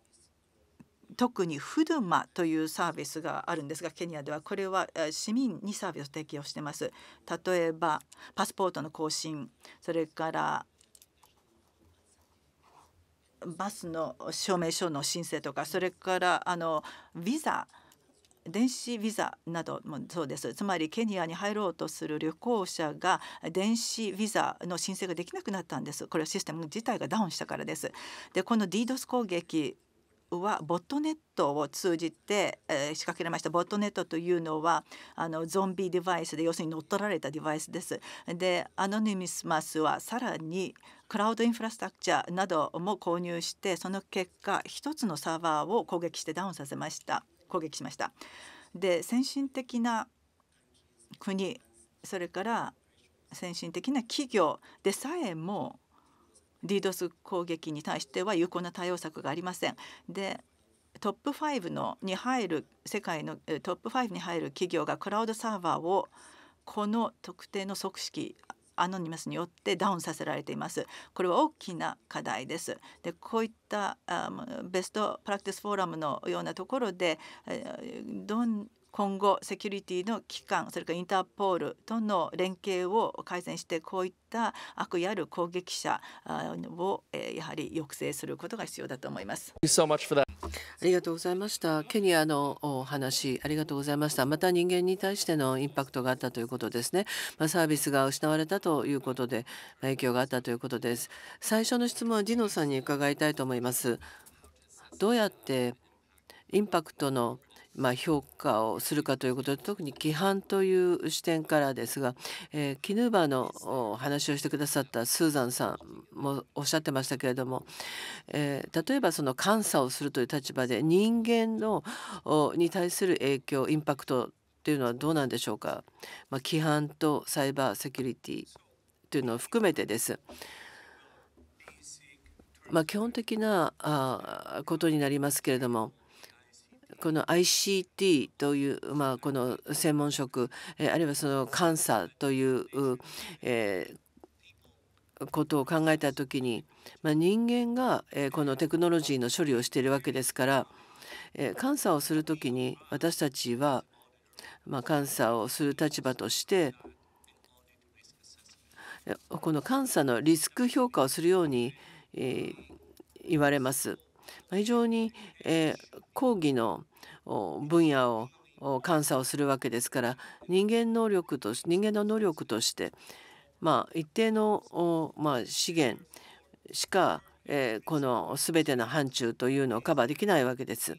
特にフドゥマというサービスがあるんですがケニアではこれは市民にサービスを提供してます例えばパスポートの更新それからバスの証明書の申請とかそれからあのビザ電子ビザなどもそうですつまりケニアに入ろうとする旅行者が電子ビザの申請ができなくなったんですこれはシステム自体がダウンしたからですでこの DDoS 攻撃はボットネットを通じて、えー、仕掛けられましたボットネットというのはあのゾンビデバイスで要するに乗っ取られたデバイスです。でアノニミスマスはさらにクラウドインフラストラクチャーなども購入してその結果1つのサーバーを攻撃してダウンさせました攻撃しました。で先進的な国それから先進的な企業でさえも DDoS 攻撃に対しては有効な対応策がありません。でトップ5のに入る世界のトップ5に入る企業がクラウドサーバーをこの特定の即式アノニマスによってダウンさせられています。これは大きな課題です。で、こういったベストプラクティスフォーラムのようなところでどん今後セキュリティの機関それからインターポールとの連携を改善してこういった悪意ある攻撃者をやはり抑制することが必要だと思います。ありがとうございました。ケニアのお話ありがとうございました。また人間に対してのインパクトがあったということですね。まあ、サービスが失われたということで影響があったということです。最初の質問はディノさんに伺いたいと思います。どうやってインパクトのまあ、評価をするかということで特に規範という視点からですが、えー、キヌーバーの話をしてくださったスーザンさんもおっしゃってましたけれども、えー、例えばその監査をするという立場で人間のに対する影響インパクトというのはどうなんでしょうか、まあ、規範とサイバーセキュリティというのを含めてです。まあ、基本的なことになりますけれどもこの ICT という、まあ、この専門職、えあるいはその監査という、えー、ことを考えた時に、まあ、人間が、えこのテクノロジーの処理をしているわけですから、え監査をする時に私たちは、まあ、監査をする立場としてこの監査のリスク評価をするように、え言われます。非常に、え講義の分野を監査をするわけですから人間能力と人間の能力として、まあ、一定の、ま資源しか、えこの全ての範疇というのをカバーできないわけです。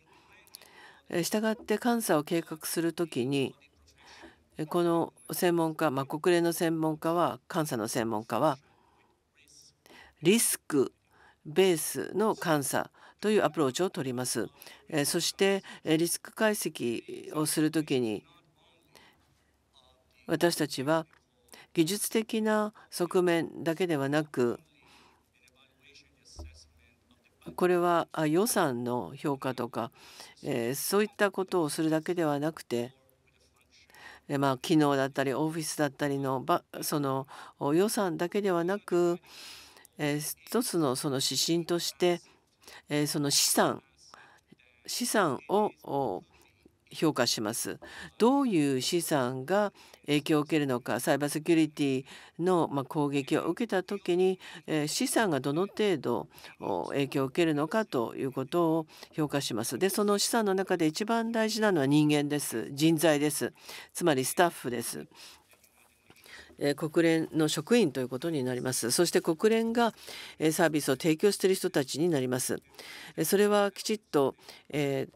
したがって監査を計画するときにこの専門家、まあ、国連の専門家は監査の専門家はリスクベースの監査というアプローチを取ります。そしてリスク解析をするときに私たちは技術的な側面だけではなくこれは予算の評価とか、えそういったことをするだけではなくて、えまあ、機能だったりオフィスだったりのばその予算だけではなく、え一つのその指針としてえその資産資産を評価します。どういう資産が影響を受けるのか、サイバーセキュリティの攻撃を受けた時に資産がどの程度影響を受けるのかということを評価します。で、その資産の中で一番大事なのは人間です。人材です。つまりスタッフです。え国連の職員ということになりますそして国連が、えサービスを提供している人たちになりますそれはきちっと、え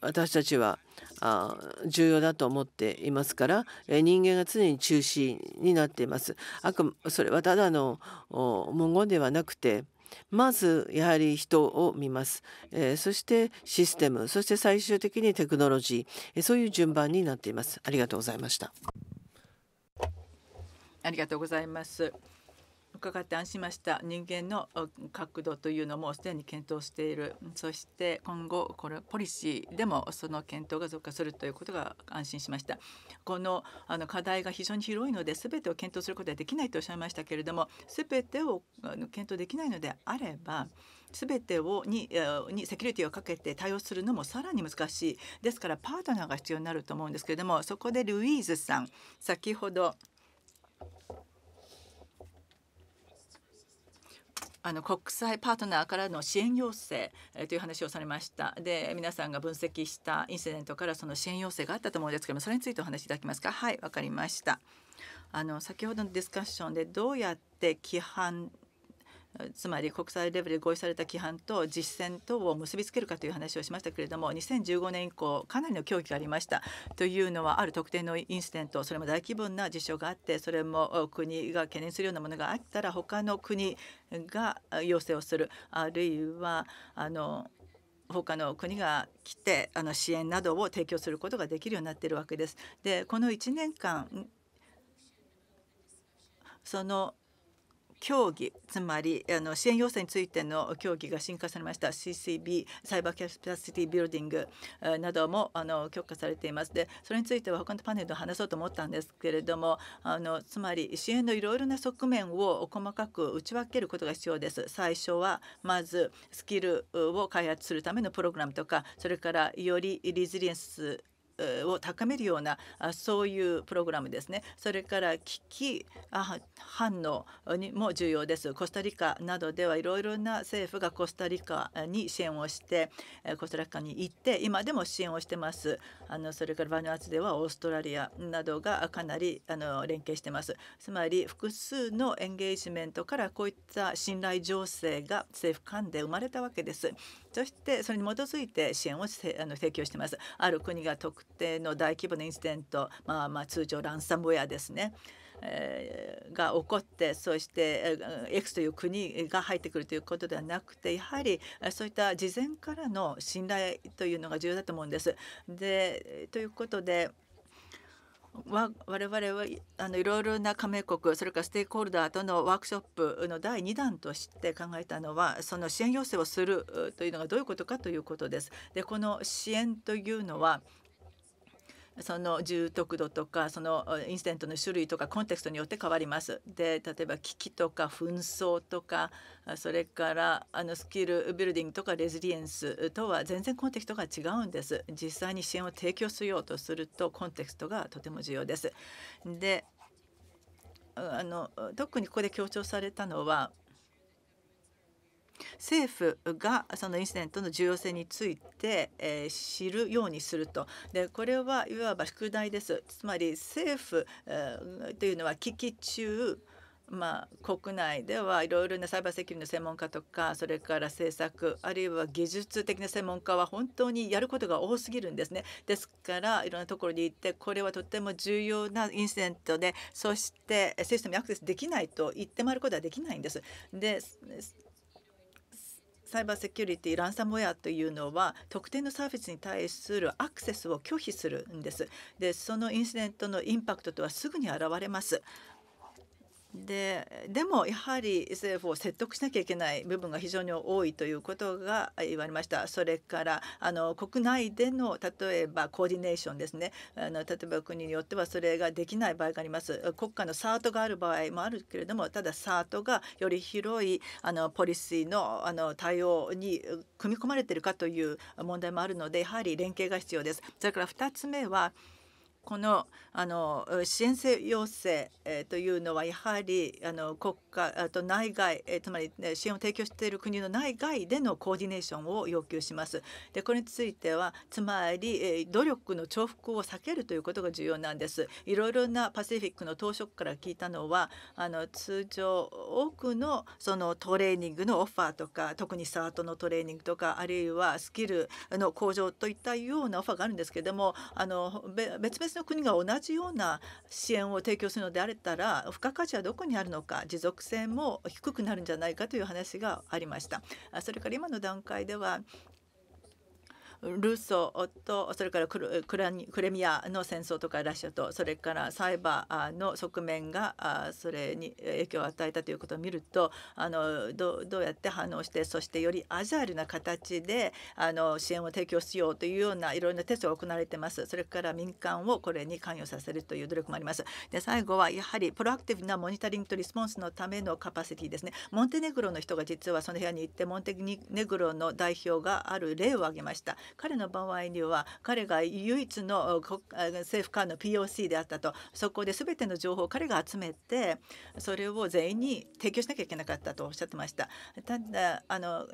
私たちはあ重要だと思っていますから、え人間が常に中心になっていますあくそれはただの文言ではなくてまずやはり人を見ます、えそしてシステムそして最終的にテクノロジー、えー、そういう順番になっていますありがとうございました。ありがとうございます。伺って安心しました人間の角度というのもすでに検討しているそして今後これポリシーでもその検討が増加するということが安心しましたこのあの課題が非常に広いので全てを検討することはできないとおっしゃいましたけれども全てを検討できないのであれば全てをににセキュリティをかけて対応するのもさらに難しいですからパートナーが必要になると思うんですけれどもそこでルイーズさん先ほどあの国際パートナーからの支援要請という話をされましたで皆さんが分析したインシデントからその支援要請があったと思うんですけどもそれについてお話しいただきますかはいわかりましたあの先ほどのディスカッションでどうやって規範つまり国際レベルで合意された規範と実践等を結びつけるかという話をしましたけれども2015年以降かなりの協議がありましたというのはある特定のインシデントそれも大規模な事象があってそれも国が懸念するようなものがあったら他の国が要請をするあるいはあの他の国が来てあの支援などを提供することができるようになっているわけです。でこの1年間その協議つまりあの支援要請についての協議が進化されました CCB サイバーキャパシティビルディングなどもあの強化されていますでそれについては他のパネルで話そうと思ったんですけれどもあのつまり支援のいろいろな側面を細かく打ち分けることが必要です最初はまずスキルを開発するためのプログラムとかそれからよりリズリエンスを高めるようなそういうプログラムですねそれから危機反応にも重要ですコスタリカなどではいろいろな政府がコスタリカに支援をしてコスタリカに行って今でも支援をしてますあのそれからバヌアツではオーストラリアなどがかなりあの連携してますつまり複数のエンゲージメントからこういった信頼情勢が政府間で生まれたわけですそしてそれに基づいて支援をあの提供してますある国が特での大規模なインシデント、まあ、まあ通常ランサムウェアですね、えー、が起こってそして X という国が入ってくるということではなくてやはりそういった事前からの信頼というのが重要だと思うんです。でということでわ我々はあのいろいろな加盟国それからステークホルダーとのワークショップの第2弾として考えたのはその支援要請をするというのがどういうことかということです。でこの支援というのはその重篤度とかそのインスタントの種類とかコンテクストによって変わります。で例えば危機とか紛争とかそれからあのスキルビルディングとかレジリエンスとは全然コンテクストが違うんです。実際に支援を提供しようとするとコンテクストがとても重要です。であの特にここで強調されたのは政府がそのインシデントの重要性について、え知るようにするとでこれはいわば宿題ですつまり政府、というのは危機中まあ、国内ではいろいろなサイバーセキュリティの専門家とかそれから政策あるいは技術的な専門家は本当にやることが多すぎるんですねですからいろんなところに行ってこれはとても重要なインシデントでそしてシステムにアクセスできないと言って回ることはできないんです。でサイバーセキュリティランサムウェアというのは特定のサービスに対するアクセスを拒否するんですでそのインシデントのインパクトとはすぐに現れますででもやはり政府を説得しなきゃいけない部分が非常に多いということが言われましたそれからあの国内での例えばコーディネーションですねあの例えば国によってはそれができない場合があります国家のサートがある場合もあるけれどもただサートがより広いあのポリシーのあの対応に組み込まれているかという問題もあるのでやはり連携が必要です。それから2つ目はこのあの支援要請、というのはやはりあの国家あと内外、えつまり、支援を提供している国の内外でのコーディネーションを要求します。でこれについてはつまり、努力の重複を避けるということが重要なんです。いろいろなパシフィックの当初から聞いたのはあの通常多くのそのトレーニングのオファーとか特にサートのトレーニングとかあるいはスキルの向上といったようなオファーがあるんですけれどもあの別々私の国が同じような支援を提供するのであれたら付加価値はどこにあるのか持続性も低くなるんじゃないかという話がありました。それから今の段階ではルソとそれからクレミアの戦争とかラシアとそれからサイバーの側面がそれに影響を与えたということを見るとあのどうやって反応してそしてよりアジャイルな形であの支援を提供しようというようないろいろなテストが行われていますそれから民間をこれに関与させるという努力もありますで最後はやはりプロアクティブなモニタリングとリスポンスのためのカパシティですねモンテネグロの人が実はその部屋に行ってモンテネグロの代表がある例を挙げました彼の場合には彼が唯一の政府間の POC であったとそこで全ての情報を彼が集めてそれを全員に提供しなきゃいけなかったとおっしゃってました。ただあの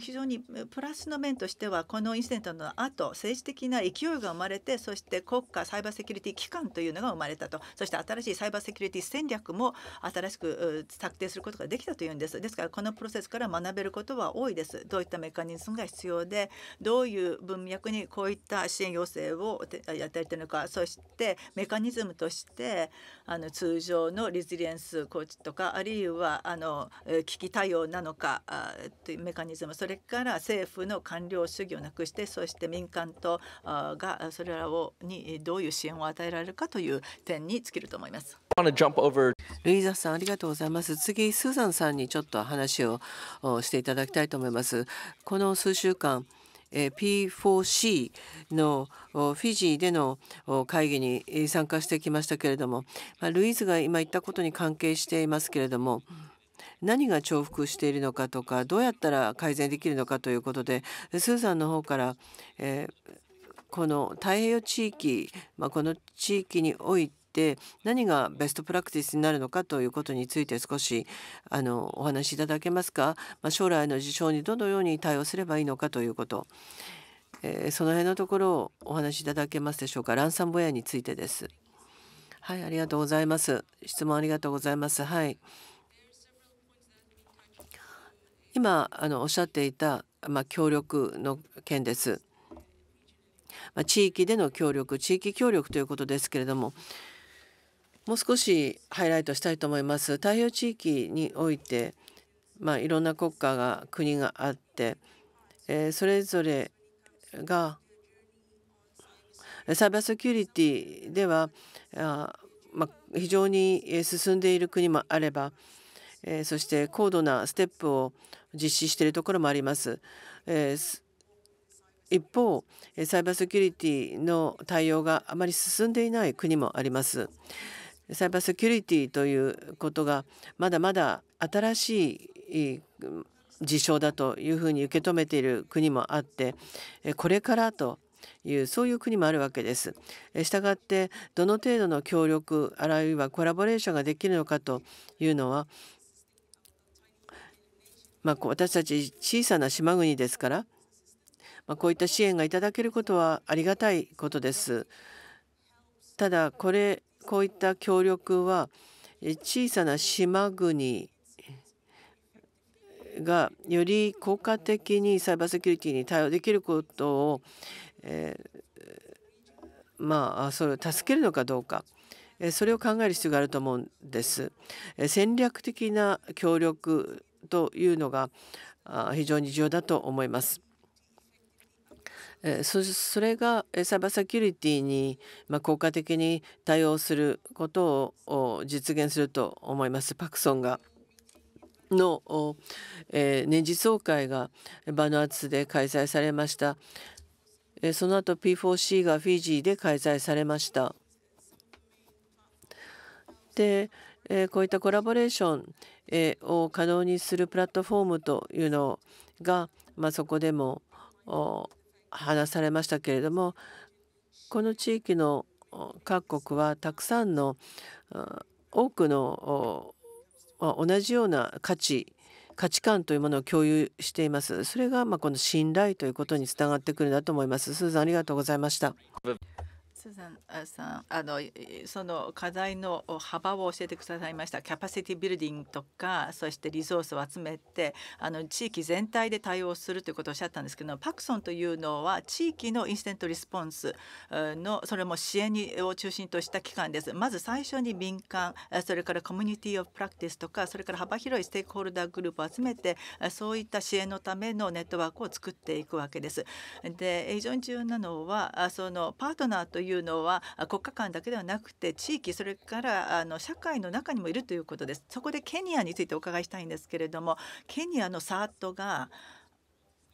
非常にプラスの面としてはこのインシデントの後政治的な勢いが生まれてそして国家サイバーセキュリティ機関というのが生まれたとそして新しいサイバーセキュリティ戦略も新しく策定することができたというんですですからこのプロセスから学べることは多いですどういったメカニズムが必要でどういう文脈にこういった支援要請をやっているのかそしてメカニズムとしてあの通常のリズリエンス構築とかあるいはあの危機対応なのかあというメカニズムそれから政府の官僚主義をなくしてそして民間とあがそれらをにどういう支援を与えられるかという点に尽きると思います。ルイザさんありがとうございます次スーザンさんにちょっと話をしていただきたいと思いますこの数週間 P4C のフィジーでの会議に参加してきましたけれどもルイーズが今言ったことに関係していますけれども何が重複しているのかとかどうやったら改善できるのかということでスーさんの方から、えこの太平洋地域、まあ、この地域においてって何がベストプラクティスになるのかということについて少しあのお話しいただけますか、まあ、将来の事象にどのように対応すればいいのかということ、えー、その辺のところをお話しいただけますでしょうかランサムウェアについてです。はい、ありがとうございます。質問ありがとうございます。はい。今あのおっしゃっていた、まあ、協力の件です。まあ、地域での協力地域協力ということですけれどももう少しハイライトしたいと思います。太平洋地域において、まあ、いろんな国家が国があって、えー、それぞれがサイバーセキュリティではあ、まあ、非常に進んでいる国もあれば、えー、そして高度なステップを実施しているところもあります。えー一方サイバーセキュリティの対応があまり進んでいない国もあります。サイバーセキュリティということがまだまだ新しい事象だというふうに受け止めている国もあってこれからというそういう国もあるわけです。したがってどの程度の協力あるいはコラボレーションができるのかというのは、まあ、私たち小さな島国ですから、まあ、こういった支援がいただけることはありがたいことです。ただこれこういった協力は小さな島国がより効果的にサイバーセキュリティに対応できることを、えー、まあそれを助けるのかどうか。それを考える必要があると思うんです。戦略的な協力というのが非常に重要だと思います。それがサイバーセキュリティに効果的に対応することを実現すると思います。パクソンがの、えー、年次総会がバヌアツで開催されました。えその後 P4C がフィジーで開催されました。で、えー、こういったコラボレーション、えー、を可能にするプラットフォームというのが、まあ、そこでも話されましたけれどもこの地域の各国はたくさんの多くの同じような価値価値観というものを共有していますそれがまこの信頼ということにつながってくるんだと思いますスーザンありがとうございましたスザンさんあのその課題の幅を教えてくださいましたキャパシティビルディングとかそしてリソースを集めてあの地域全体で対応するということをおっしゃったんですけどパクソンというのは地域のインステントリスポンスのそれも支援を中心とした機関ですまず最初に民間それからコミュニティオブプラクティスとかそれから幅広いステークホルダーグループを集めてそういった支援のためのネットワークを作っていくわけです。で非常に重要なのはそのパートナーといういうのは国家間だけではなくて地域それからあの社会の中にもいるということです。そこでケニアについてお伺いしたいんですけれどもケニアのサートが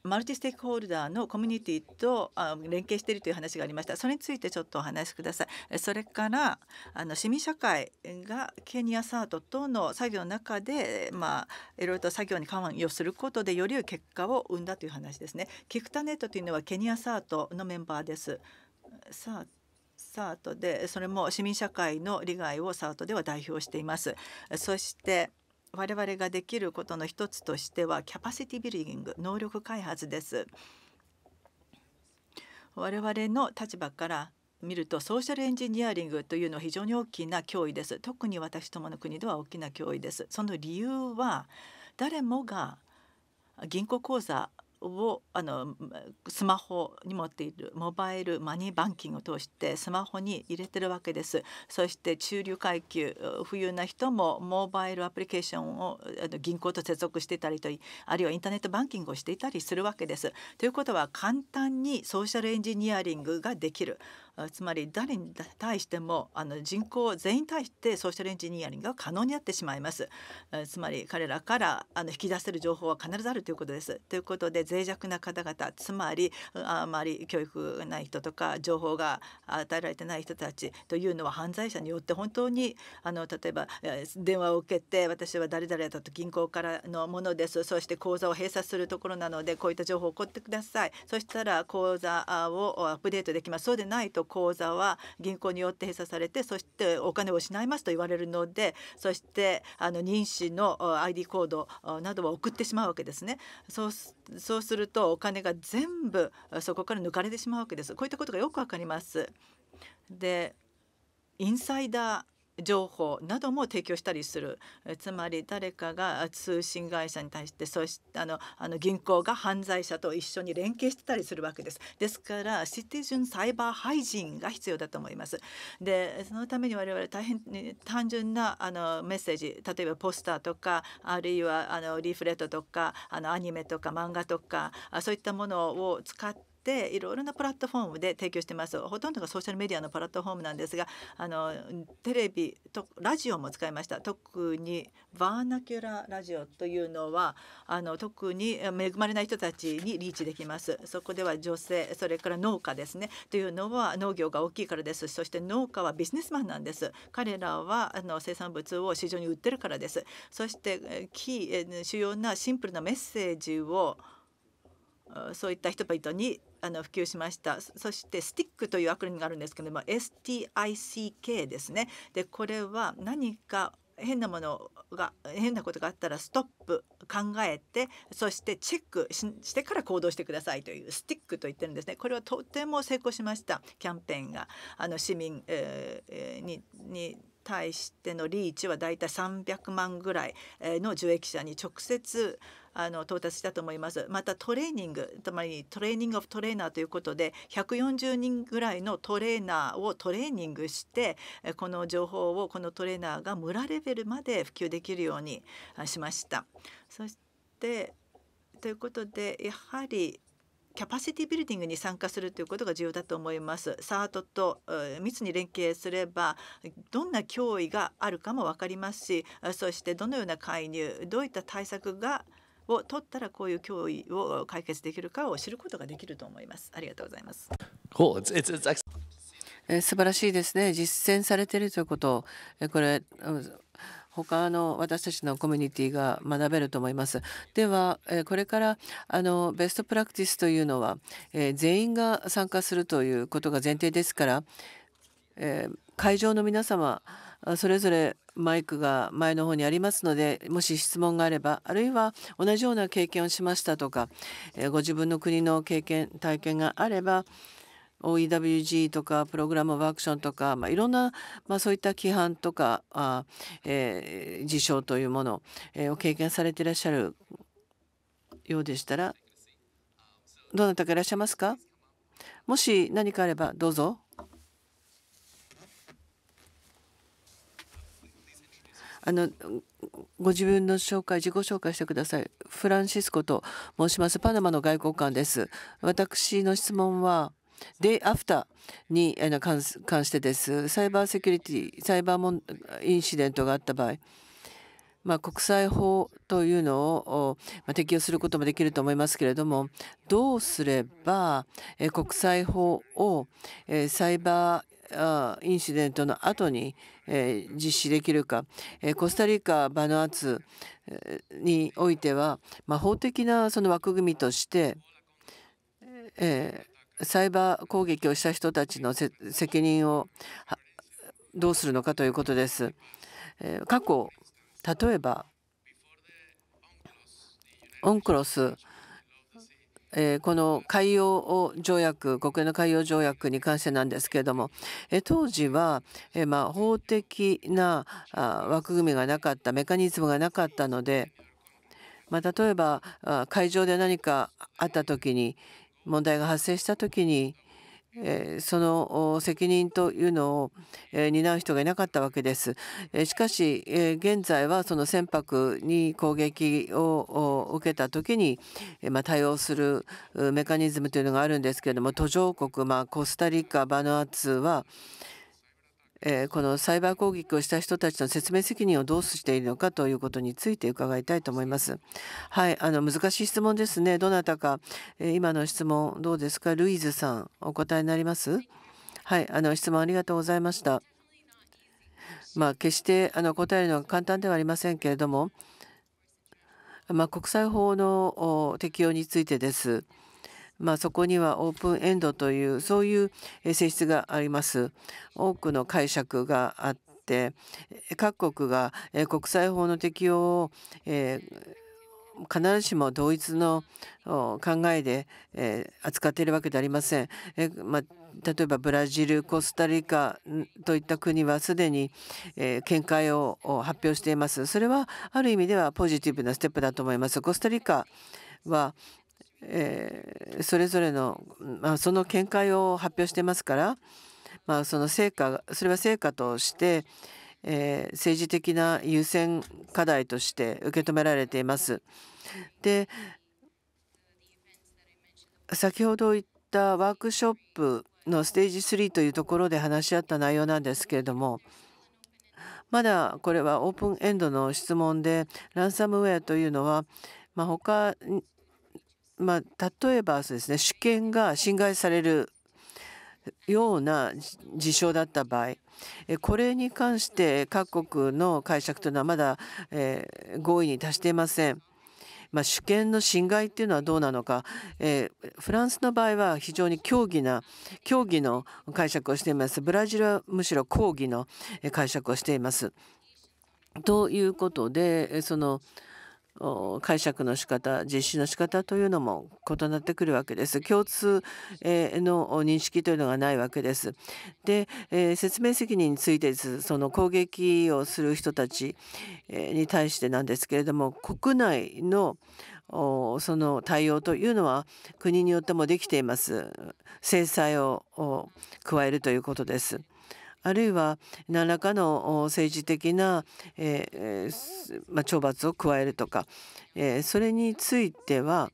マルチステークホルダーのコミュニティと連携しているという話がありましたそれについてちょっとお話しくださいそれからあの市民社会がケニアサートとの作業の中でまあいろいろと作業に関与することでより良い結果を生んだという話ですねキクタネットというのはケニアサートのメンバーですサーサートでそれも市民社会の利害をサートでは代表していますそして我々ができることの一つとしてはキャパシティビルディング能力開発です我々の立場から見るとソーシャルエンジニアリングというのは非常に大きな脅威です特に私どもの国では大きな脅威ですその理由は誰もが銀行口座をあのスマホに持っているモバイルマニーバンキングを通してスマホに入れてるわけですそして中流階級富裕な人もモバイルアプリケーションを銀行と接続していたりとあるいはインターネットバンキングをしていたりするわけですということは簡単にソーシャルエンジニアリングができるつまり誰に対してもあの人口全員に対してソーシャルエンジニアリングが可能になってしまいます。つまり彼らからあの引き出せる情報は必ずあるということです。ということで脆弱な方々つまりあまり教育がない人とか情報が与えられてない人たちというのは犯罪者によって本当にあの例えば電話を受けて私は誰々だと銀行からのものですそして口座を閉鎖するところなのでこういった情報を送ってくださいそしたら口座をアップデートできますそうでないと口座は銀行によって閉鎖されてそしてお金を失いますと言われるのでそしてあの妊娠の ID コードなどを送ってしまうわけですね。そうそうするとお金が全部そこから抜かれてしまうわけです。こういったことがよくわかります。でインサイダー情報なども提供したりするつまり誰かが通信会社に対してそしてあのあの銀行が犯罪者と一緒に連携してたりするわけですですからシティジュンサイバーハイジンが必要だと思いますでそのために我々大変単純なあのメッセージ例えばポスターとかあるいはあのリーフレットとかあのアニメとか漫画とかそういったものを使ってていろいろなプラットフォームで提供してますほとんどがソーシャルメディアのプラットフォームなんですがあのテレビとラジオも使いました特にバーナキュララジオというのはあの特に恵まれない人たちにリーチできますそこでは女性それから農家ですねというのは農業が大きいからですそして農家はビジネスマンなんです彼らはあの生産物を市場に売ってるからですそしてキー主要なシンプルなメッセージをそういった人々にあの普及しましたそしてスティックというアクロニムがあるんですけども STICK ですねでこれは何か変なものが変なことがあったらストップ考えてそしてチェックしてから行動してくださいというスティックと言ってるんですねこれはとても成功しましたキャンペーンがあの市民、えー、にに対してのリーチはだいたい300万ぐらいの受益者に直接あの到達したと思います。またトレーニングつまりトレーニング・オフトレーナーということで140人ぐらいのトレーナーをトレーニングしてこの情報をこのトレーナーが村レベルまで普及できるようにしました。そしてということでやはりキャパシティビルディングに参加するということが重要だと思います。サートと密に連携すればどんな脅威があるかも分かりますしそしてどのような介入どういった対策がを取ったらこういう脅威を解決できるかを知ることができると思います。ありがとうございます。Cool. It's, it's, it's 素晴らしいですね。実践されているということ。これ他の私たちのコミュニティが学べると思います。ではこれからあのベストプラクティスというのは全員が参加するということが前提ですから会場の皆様それぞれマイクが前の方にありますのでもし質問があればあるいは同じような経験をしましたとかご自分の国の経験体験があれば OEWG とかプログラム・ワークションとか、まあ、いろんな、まあ、そういった規範とかあ、えー、事象というもの、えを経験されていらっしゃるようでしたらどなたかいらっしゃいますかもし何かあればどうぞ。あのご自分の紹介自己紹介してください。フランシスコと申します。パナマの外交官です。私の質問はデイアフターに関してです。サイバーセキュリティ、サイバーインシデントがあった場合、まあ、国際法というのを、ま適用することもできると思いますけれどもどうすれば、え国際法を、えサイバーインシデントの後に、実施できるか、コスタリカ・バヌアツにおいては、ま法的なその枠組みとして、えーサイバー攻撃をした人たちの責任をどうするのかということです。過去例えばオンクロスえこの海洋条約国連の海洋条約に関してなんですけれども、え当時は、えま法的なあ枠組みがなかったメカニズムがなかったので、ま例えばあ会場で何かあった時に、問題が発生した時にその責任というのを担う人がいなかったわけです。しかし現在はその船舶に攻撃を受けた時に対応するメカニズムというのがあるんですけれども途上国まあコスタリカバヌアツはえこのサイバー攻撃をした人たちの説明責任をどうしているのかということについて伺いたいと思います。はい、あの難しい質問ですね。どなたかえ今の質問どうですか、ルイズさんお答えになります。はい、あの質問ありがとうございました。まあ、決してあの答えるのは簡単ではありませんけれども、まあ、国際法の適用についてです。まあ、そこにはオープンエンドというそういう性質があります。多くの解釈があって各国が国際法の適用を、えー、必ずしも同一の考えで、扱っているわけではありません。えまあ例えばブラジルコスタリカといった国はすでに、えー、見解を発表していますそれはある意味ではポジティブなステップだと思いますコスタリカはえー、それぞれの、まあ、その見解を発表してますから、まあ、その成果それは成果として、えー、政治的な優先課題として受け止められています。で先ほど言ったワークショップのステージ3というところで話し合った内容なんですけれどもまだこれはオープンエンドの質問でランサムウェアというのは、まあ、他まあ、例えばそうです、ね、主権が侵害されるような事象だった場合これに関して各国の解釈というのはまだ、えー、合意に達していません。まあ、主権の侵害っていうのはどうなのか、えー、フランスの場合は非常に競技な協議の解釈をしていますブラジルはむしろ抗議の解釈をしています。ということでその、解釈の仕方実施の仕方というのも異なってくるわけです。共通の認識というのがないわけです。で説明責任についてその攻撃をする人たちに対してなんですけれども国内のその対応というのは国によってもできています制裁を加えるということです。あるいは何らかの政治的な、えーまあ、懲罰を加えるとか、えー、それについては、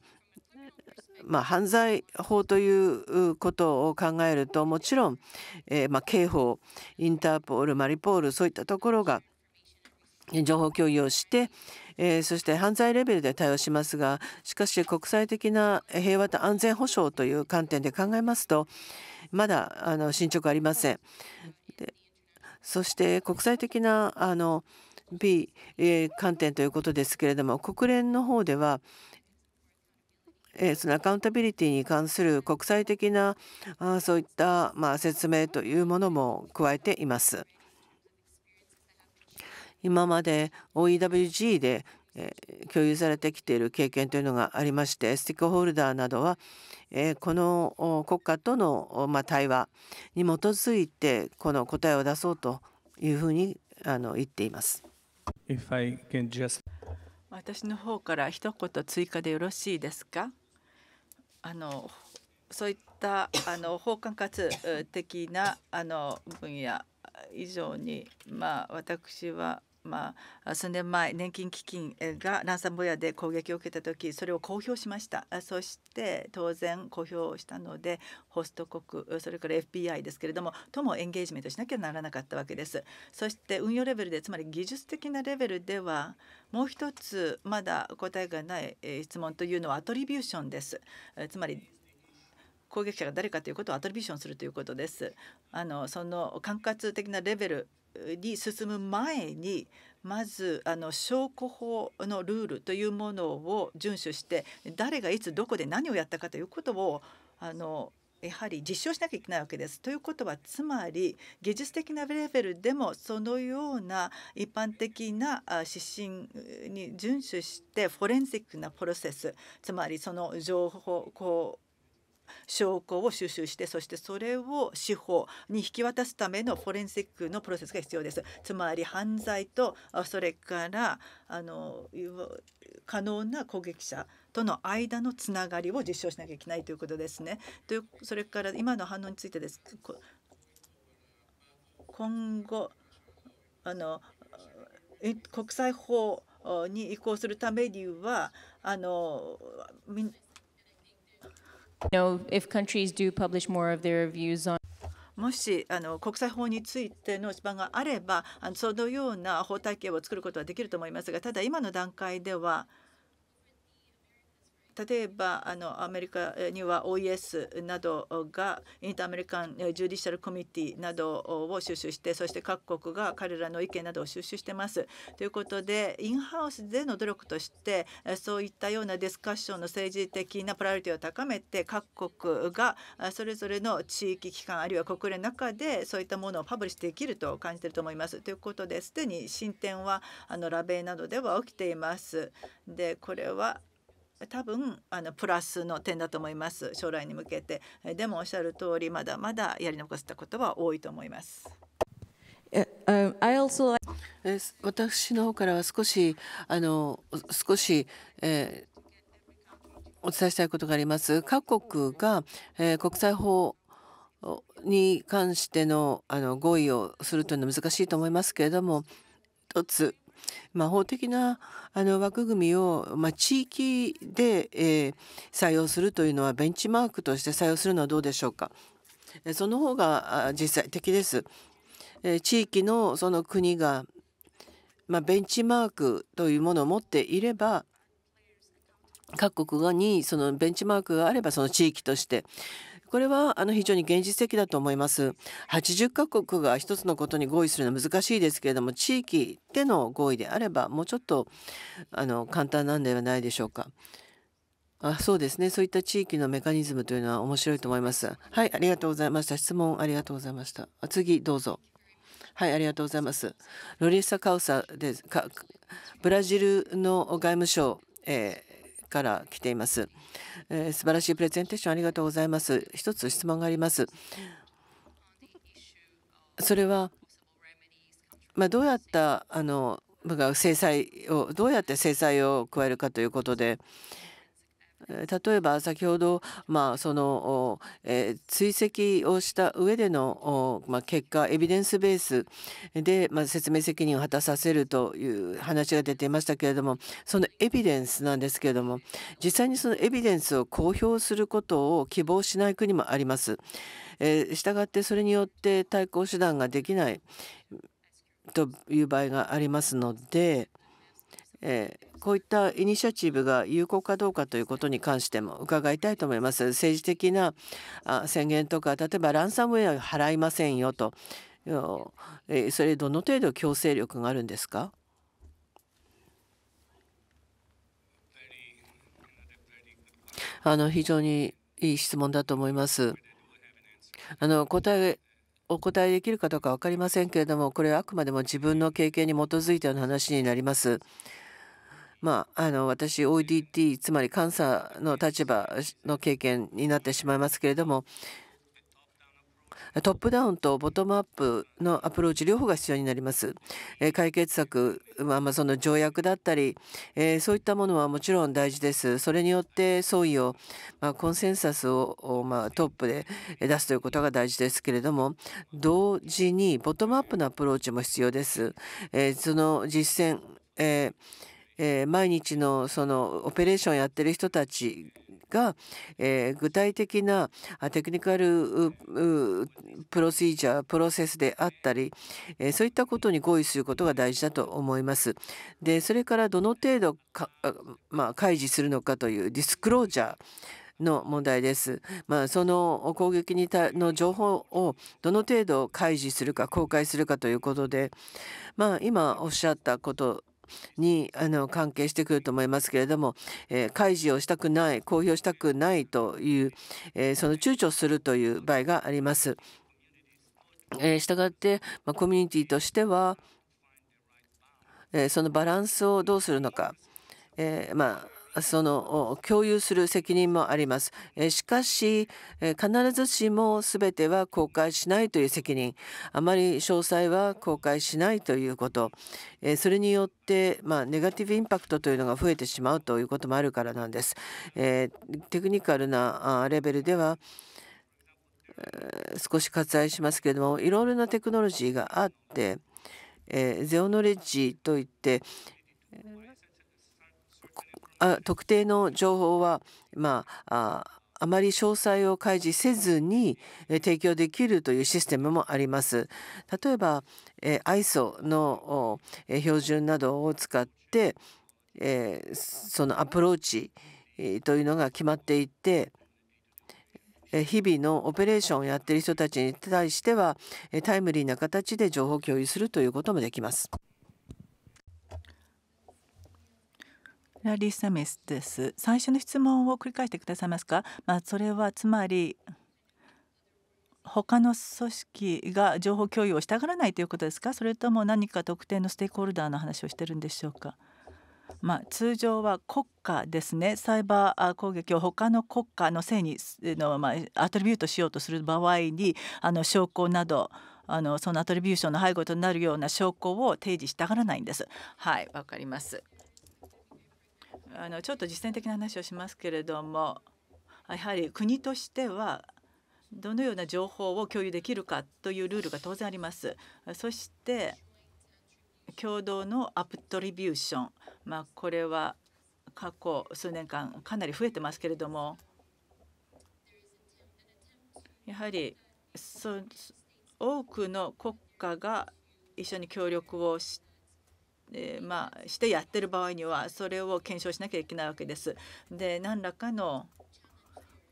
まあ、犯罪法ということを考えるともちろん、えーまあ、刑法インターポールマリポールそういったところが情報共有をして、えー、そして犯罪レベルで対応しますがしかし国際的な平和と安全保障という観点で考えますとまだあの進捗ありません。そして国際的なあの B、えー、観点ということですけれども国連の方では、えー、そのアカウンタビリティに関する国際的なあそういった、まあ、説明というものも加えています。今まで OEWG で共有されてきている経験というのがありましてスティックホルダーなどはこの国家との対話に基づいてこの答えを出そうというふうに言っています。私の方から一言追加でよろしいですかあのそういったあの包括的なあの分野以上に、まあ、私はまあ、数年前年金基金がランサムウェアで攻撃を受けた時それを公表しましたそして当然公表したのでホスト国それから FBI ですけれどもともエンゲージメントしなきゃならなかったわけですそして運用レベルでつまり技術的なレベルではもう一つまだ答えがない質問というのはアトリビューションですつまり攻撃者が誰かということをアトリビューションするということです。あのその管轄的なレベルに進む前にまずあの証拠法のルールというものを遵守して誰がいつどこで何をやったかということをあのやはり実証しなきゃいけないわけです。ということはつまり技術的なレベルでもそのような一般的な指針に遵守してフォレンシックなプロセスつまりその情報証拠を収集してそしてそれを司法に引き渡すためのフォレンセックのプロセスが必要ですつまり犯罪とそれからあの可能な攻撃者との間のつながりを実証しなきゃいけないということですね。というそれから今の反応についてです今後あの国際法に移行するためにはあのもしあの国際法についての一番があればあのそのような法体系を作ることはできると思いますがただ今の段階では例えばあのアメリカには OES などがインターアメリカン・ジュディシャル・コミュニティなどを収集してそして各国が彼らの意見などを収集してます。ということでインハウスでの努力としてそういったようなディスカッションの政治的なプライオリティを高めて各国がそれぞれの地域機関あるいは国連の中でそういったものをパブリッシュできると感じていると思います。ということですでに進展はあのラベなどでは起きています。でこれは多分あのプラスの点だと思います将来に向けてでもおっしゃる通りまだまだやり残したことは多いと思います。私の方からは少しあの少し、えー、お伝えしたいことがあります。各国が、えー、国際法に関してのあの合意をするというのは難しいと思いますけれども一つまあ、法的なあの枠組みを、まあ、地域で、えー、採用するというのはベンチマークとして採用するのはどうでしょうか。その方が実際的です。えー、地域のその国が、まあ、ベンチマークというものを持っていれば各国にそのベンチマークがあればその地域としてこれはあの非常に現実的だと思います。80カ国が一つのことに合意するのは難しいですけれども地域での合意であればもうちょっとあの簡単なんではないでしょうか。あそうですねそういった地域のメカニズムというのは面白いと思います。はいありがとうございました質問ありがとうございました。次どうぞ。はい、ありがとうございます。ロリッサ・カウサです。ブラジルの外務省、えから来ています、えー、素晴らしいプレゼンテーションありがとうございます一つ質問がありますそれはまあ、どうやったあの制裁をどうやって制裁を加えるかということで例えば先ほど、まあそのえー、追跡をした上での、まあ、結果エビデンスベースで、まあ、説明責任を果たさせるという話が出ていましたけれどもそのエビデンスなんですけれども実際にそのエビデンスを公表することを希望しない国もあります。えー、したがってそれによって対抗手段ができないという場合がありますので。えー、こういったイニシアチブが有効かどうかということに関しても伺いたいと思います。政治的な宣言とか例えばランサムウェアを払いませんよと、えー、それどの程度強制力があるんですかあの非常にいい質問だと思います。あの答えお答えできるかどうか分かりませんけれどもこれはあくまでも自分の経験に基づいたような話になります。まあ、あの私 ODT つまり監査の立場の経験になってしまいますけれどもトップダウンとボトムアップのアプローチ両方が必要になります。解決策、まあ、その条約だったり、そういったものはもちろん大事です。それによって相違を、まあ、コンセンサスを、まあ、トップで出すということが大事ですけれども、同時にボトムアップのアプローチも必要です。その実践、えーえー、毎日のそのオペレーションやってる人たちが、えー、具体的なテクニカルプロシージャープロセスであったり、えー、そういったことに合意することが大事だと思います。でそれからどの程度か、まあ、開示するのかというディスクロージャーの問題です。まあ、その攻撃にたの情報をどの程度開示するか公開するかということで、まあ、今おっしゃったことにあの関係してくると思いますけれども、えー、開示をしたくない公表したくないという、えー、その躊躇するという場合があります。えー、がって、まあ、コミュニティとしては、えー、そのバランスをどうするのか、えー、まあその共有する責任もあります。しかし必ずしも全ては公開しないという責任あまり詳細は公開しないということそれによってまあネガティブインパクトというのが増えてしまうということもあるからなんです。テクニカルなレベルでは少し割愛しますけれどもいろいろなテクノロジーがあってゼオノレッジといってあ特定の情報は、まあ、ああまり詳細を開示せずに提供できるというシステムもあります。例えば ISO の標準などを使ってそのアプローチというのが決まっていて日々のオペレーションをやっている人たちに対してはタイムリーな形で情報共有するということもできます。ラリー・サミスです。最初の質問を繰り返してくださいますか、まあ、それはつまり他の組織が情報共有をしたがらないということですかそれとも何か特定のステークホルダーの話をしてるんでしょうか、まあ、通常は国家ですねサイバー攻撃を他の国家のせいにの、まあ、アトリビュートしようとする場合にあの証拠などあのそのアトリビューションの背後となるような証拠を提示したがらないんです。はい、わかります。あのちょっと実践的な話をしますけれどもやはり国としてはどのような情報を共有できるかというルールが当然あります。そして共同のアプトリビューション、まあ、これは過去数年間かなり増えてますけれどもやはり多くの国家が一緒に協力をしてえー、まあ、してやってる場合にはそれを検証しなきゃいけないわけです。で何らかの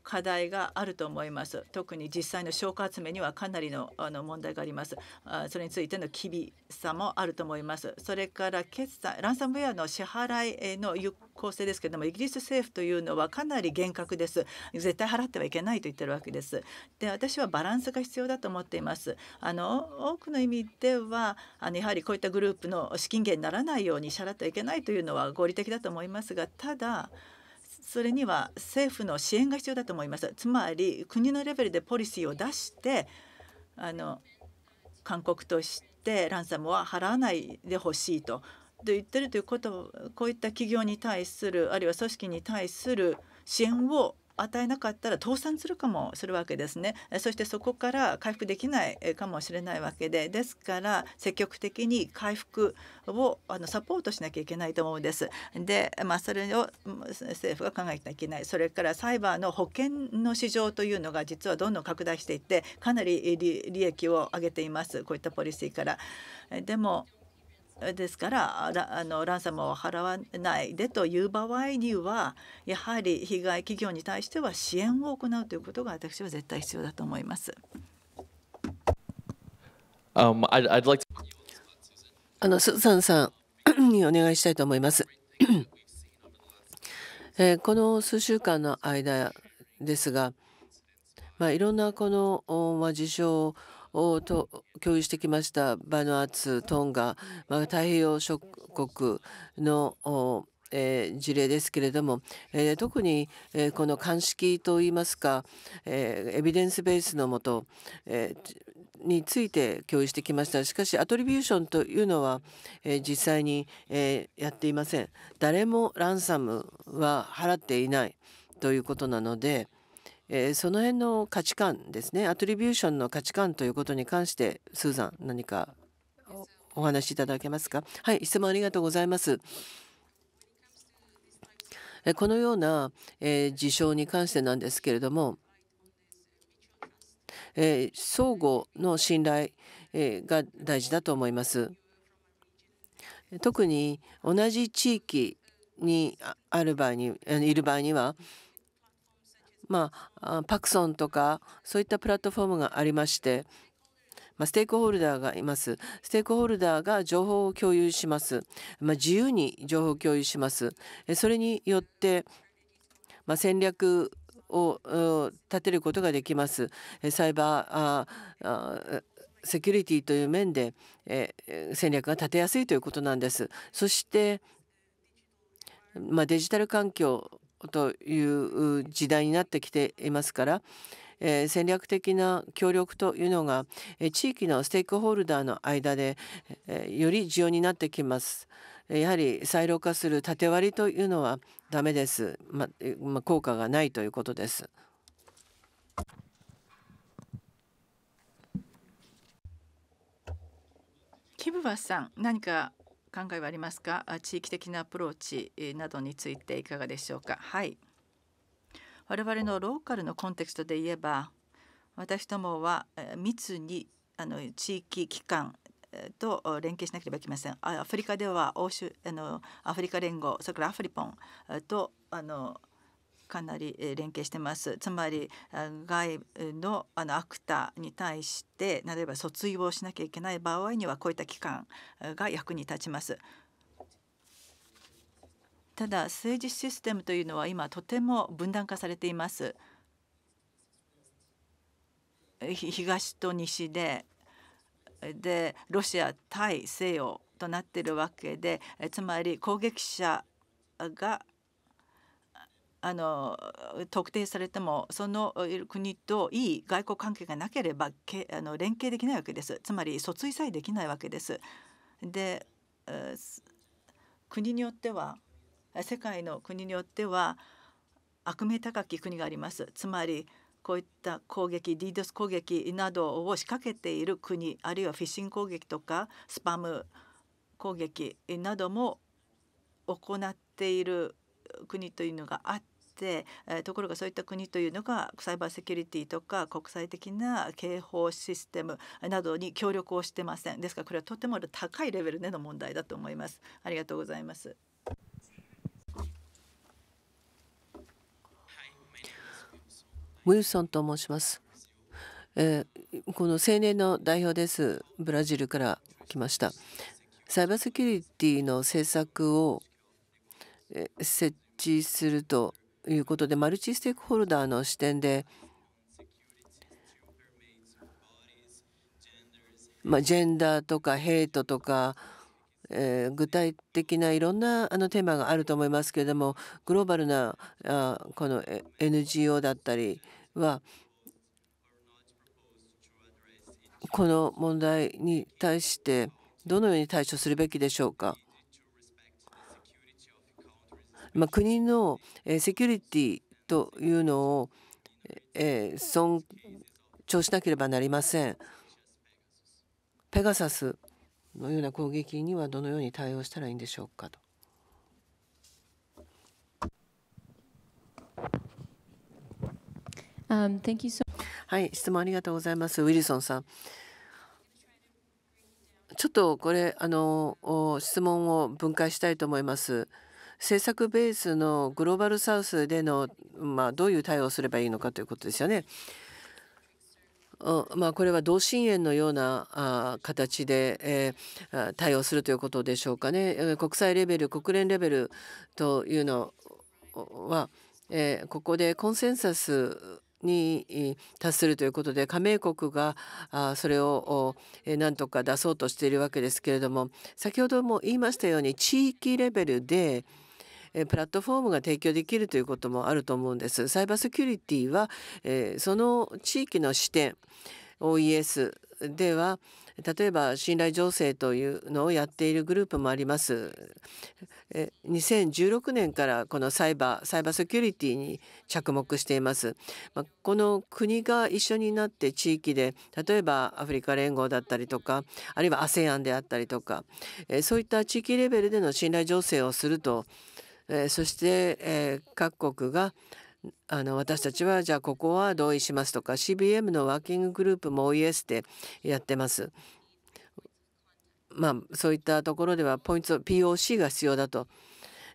課題があると思います特に実際の証拠集めにはかなりのあの問題がありますあそれについての厳しさもあると思いますそれから決算ランサムウェアの支払いの有効性ですけどもイギリス政府というのはかなり厳格です絶対払ってはいけないと言ってるわけですで私はバランスが必要だと思っていますあの多くの意味ではあのやはりこういったグループの資金源にならないように支払ってはいけないというのは合理的だと思いますがただそれには政府の支援が必要だと思います。つまり国のレベルでポリシーを出してあの勧告としてランサムは払わないでほしいと言ってるということこういった企業に対するあるいは組織に対する支援を与えなかったら倒産するかもするわけですねそしてそこから回復できないかもしれないわけでですから積極的に回復をあのサポートしなきゃいけないと思うんですで、まあ、それを政府が考えていけないそれからサイバーの保険の市場というのが実はどんどん拡大していってかなり利益を上げていますこういったポリシーからでもですからあのランサムを払わないでという場合にはやはり被害企業に対しては支援を行うということが私は絶対必要だと思います。Um, I'd, I'd like to... あのスザンさんにお願いしたいと思います。えー、この数週間の間ですが、まあ、いろんなこの、まあ、事象を共有してきましたバヌアツトンガ、まあ、太平洋諸国のえー、事例ですけれども、えー、特に、えー、この鑑識といいますか、えエビデンスベースのもと、えについて共有してきましたしかしアトリビューションというのは、え実際に、えやっていません誰もランサムは払っていないということなので、えー、その辺の価値観ですねアトリビューションの価値観ということに関してスーザン何かお話しいただけますかはい質問ありがとうございます。このような、えー、事象に関してなんですけれども、えー、相互の信頼、えー、が大事だと思います。特に同じ地域にある場合にいる場合にはまあ、パクソンとかそういったプラットフォームがありまして、まあ、ステークホルダーがいます。ステークホルダーが情報を共有します。まあ、自由に情報を共有します。それによって、まあ、戦略を立てることができます。サイバーあセキュリティという面で、え戦略が立てやすいということなんです。そして、まあ、デジタル環境という時代になってきていますから、えー、戦略的な協力というのが、え地域のステークホルダーの間で、えより重要になってきます。やはり再量化する縦割りというのはダメです。ま、ま、効果がないということです。キムバさん、何か考えはありますか地域的なアプローチなどについていかがでしょうかはい我々のローカルのコンテクストで言えば私どもは密にあの地域機関と連携しなければいけませんアフリカでは欧州あのアフリカ連合それからアフリポンとあのかなり連携してます。つまり外のあのアクターに対して例えば訴追をしなきゃいけない場合にはこういった機関が役に立ちます。ただ政治システムというのは今とても分断化されています。東と西ででロシア対西洋となっているわけでつまり攻撃者があの特定されてもその国といい外交関係がなければけあの連携できないわけですつまり訴追さえできないわけです。で国によっては世界の国によっては悪名高き国がありますつまりこういった攻撃 DDoS 攻撃などを仕掛けている国あるいはフィッシング攻撃とかスパム攻撃なども行っている国というのがあっ、えー、ところがそういった国というのがサイバーセキュリティとか国際的な警報システムなどに協力をしてませんですからこれはとても高いレベルでの問題だと思いますありがとうございますウィルソンと申します、えー、この青年の代表ですブラジルから来ましたサイバーセキュリティの政策を設置するということでマルチステークホルダーの視点でまあ、ジェンダーとかヘイトとか、え具体的ないろんなあのテーマがあると思いますけれどもグローバルなあこの NGO だったりはこの問題に対してどのように対処するべきでしょうか。まあ、国のセキュリティというのを、えー、尊重しなければなりません。ペガサスのような攻撃にはどのように対応したらいいんでしょうかと。Um, so、はい、質問ありがとうございます。ウィルソンさん。ちょっとこれあの質問を分解したいと思います。政策ベースのグローバルサウスでの、まあ、どういう対応をすればいいのかということですよね。まあ、これは同心円のような形で、えー、対応するということでしょうかね。国際レベル国連レベルというのは、えここでコンセンサスに達するということで加盟国がそれをなんとか出そうとしているわけですけれども先ほども言いましたように地域レベルでプラットフォームが提供できるということもあると思うんです。サイバーセキュリティは、えー、その地域の視点 OES では例えば信頼情勢というのをやっているグループもあります。2016年からこのサイバーサイバーセキュリティに着目しています。まあ、この国が一緒になって地域で例えばアフリカ連合だったりとかあるいは ASEAN であったりとかそういった地域レベルでの信頼情勢をするとえー、そして、えー、各国があの私たちはじゃあここは同意しますとか CBM のワーキンググループも OES でやってます。まあそういったところではポイント POC が必要だと。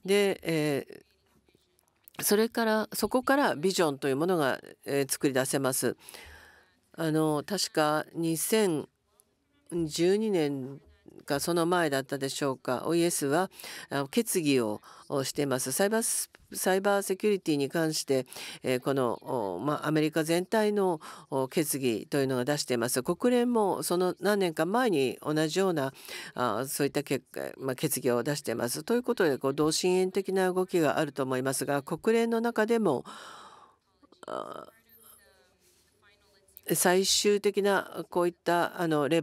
で、えーそれからそこからビジョンというものが、えー、作り出せます。あの確か2012年かその前だったでしょうか OES は決議をしていますサイバーサイバーセキュリティに関して、えこの、まアメリカ全体の決議というのが出しています国連もその何年か前に同じようなあそういった結果、ま決議を出していますということでこう同心円的な動きがあると思いますが国連の中でも最終的なこういったあのレ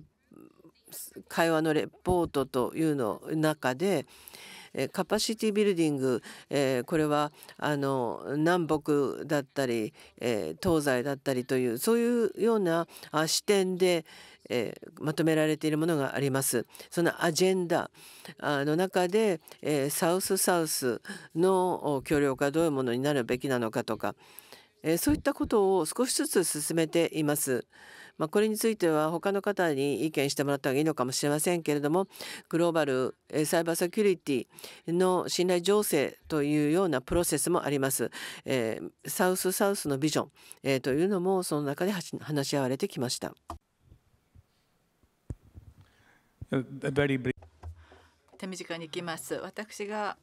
会話のレポートというの中でカパシティビルディング、えー、これはあの南北だったり、えー、東西だったりというそういうような視点で、えー、まとめられているものがあります。そのアジェンダの中で、えサウスサウスの協力がどういうものになるべきなのかとか、えそういったことを少しずつ進めています。まあ、これについては他の方に意見してもらった方がいいのかもしれませんけれどもグローバルサイバーセキュリティの信頼醸成というようなプロセスもあります、えー、サウスサウスのビジョン、えー、というのもその中で話し合われてきました。手短にいきます私が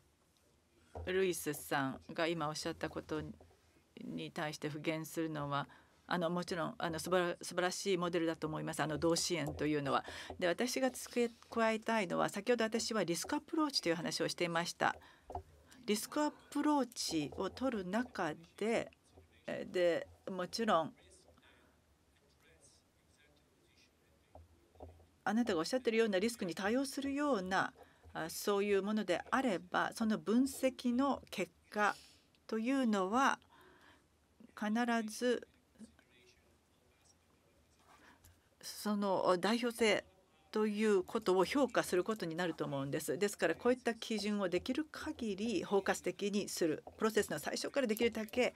ルイスさんが今おっしゃったことに対して復元するのはあのもちろんあの素晴らしいモデルだと思いますあの同支援というのは。で私が付け加えたいのは先ほど私はリスクアプローチという話をしていました。リスクアプローチを取る中ででもちろんあなたがおっしゃってるようなリスクに対応するようなそういうものであればその分析の結果というのは必ずその代表性ということを評価することになると思うんです。ですからこういった基準をできる限り包括的にするプロセスの最初からできるだけ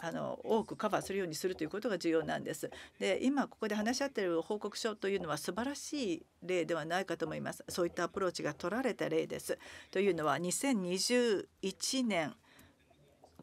あの多くカバーするようにするということが重要なんです。で今ここで話し合っている報告書というのは素晴らしい例ではないかと思います。そういったアプローチが取られた例です。というのは2021年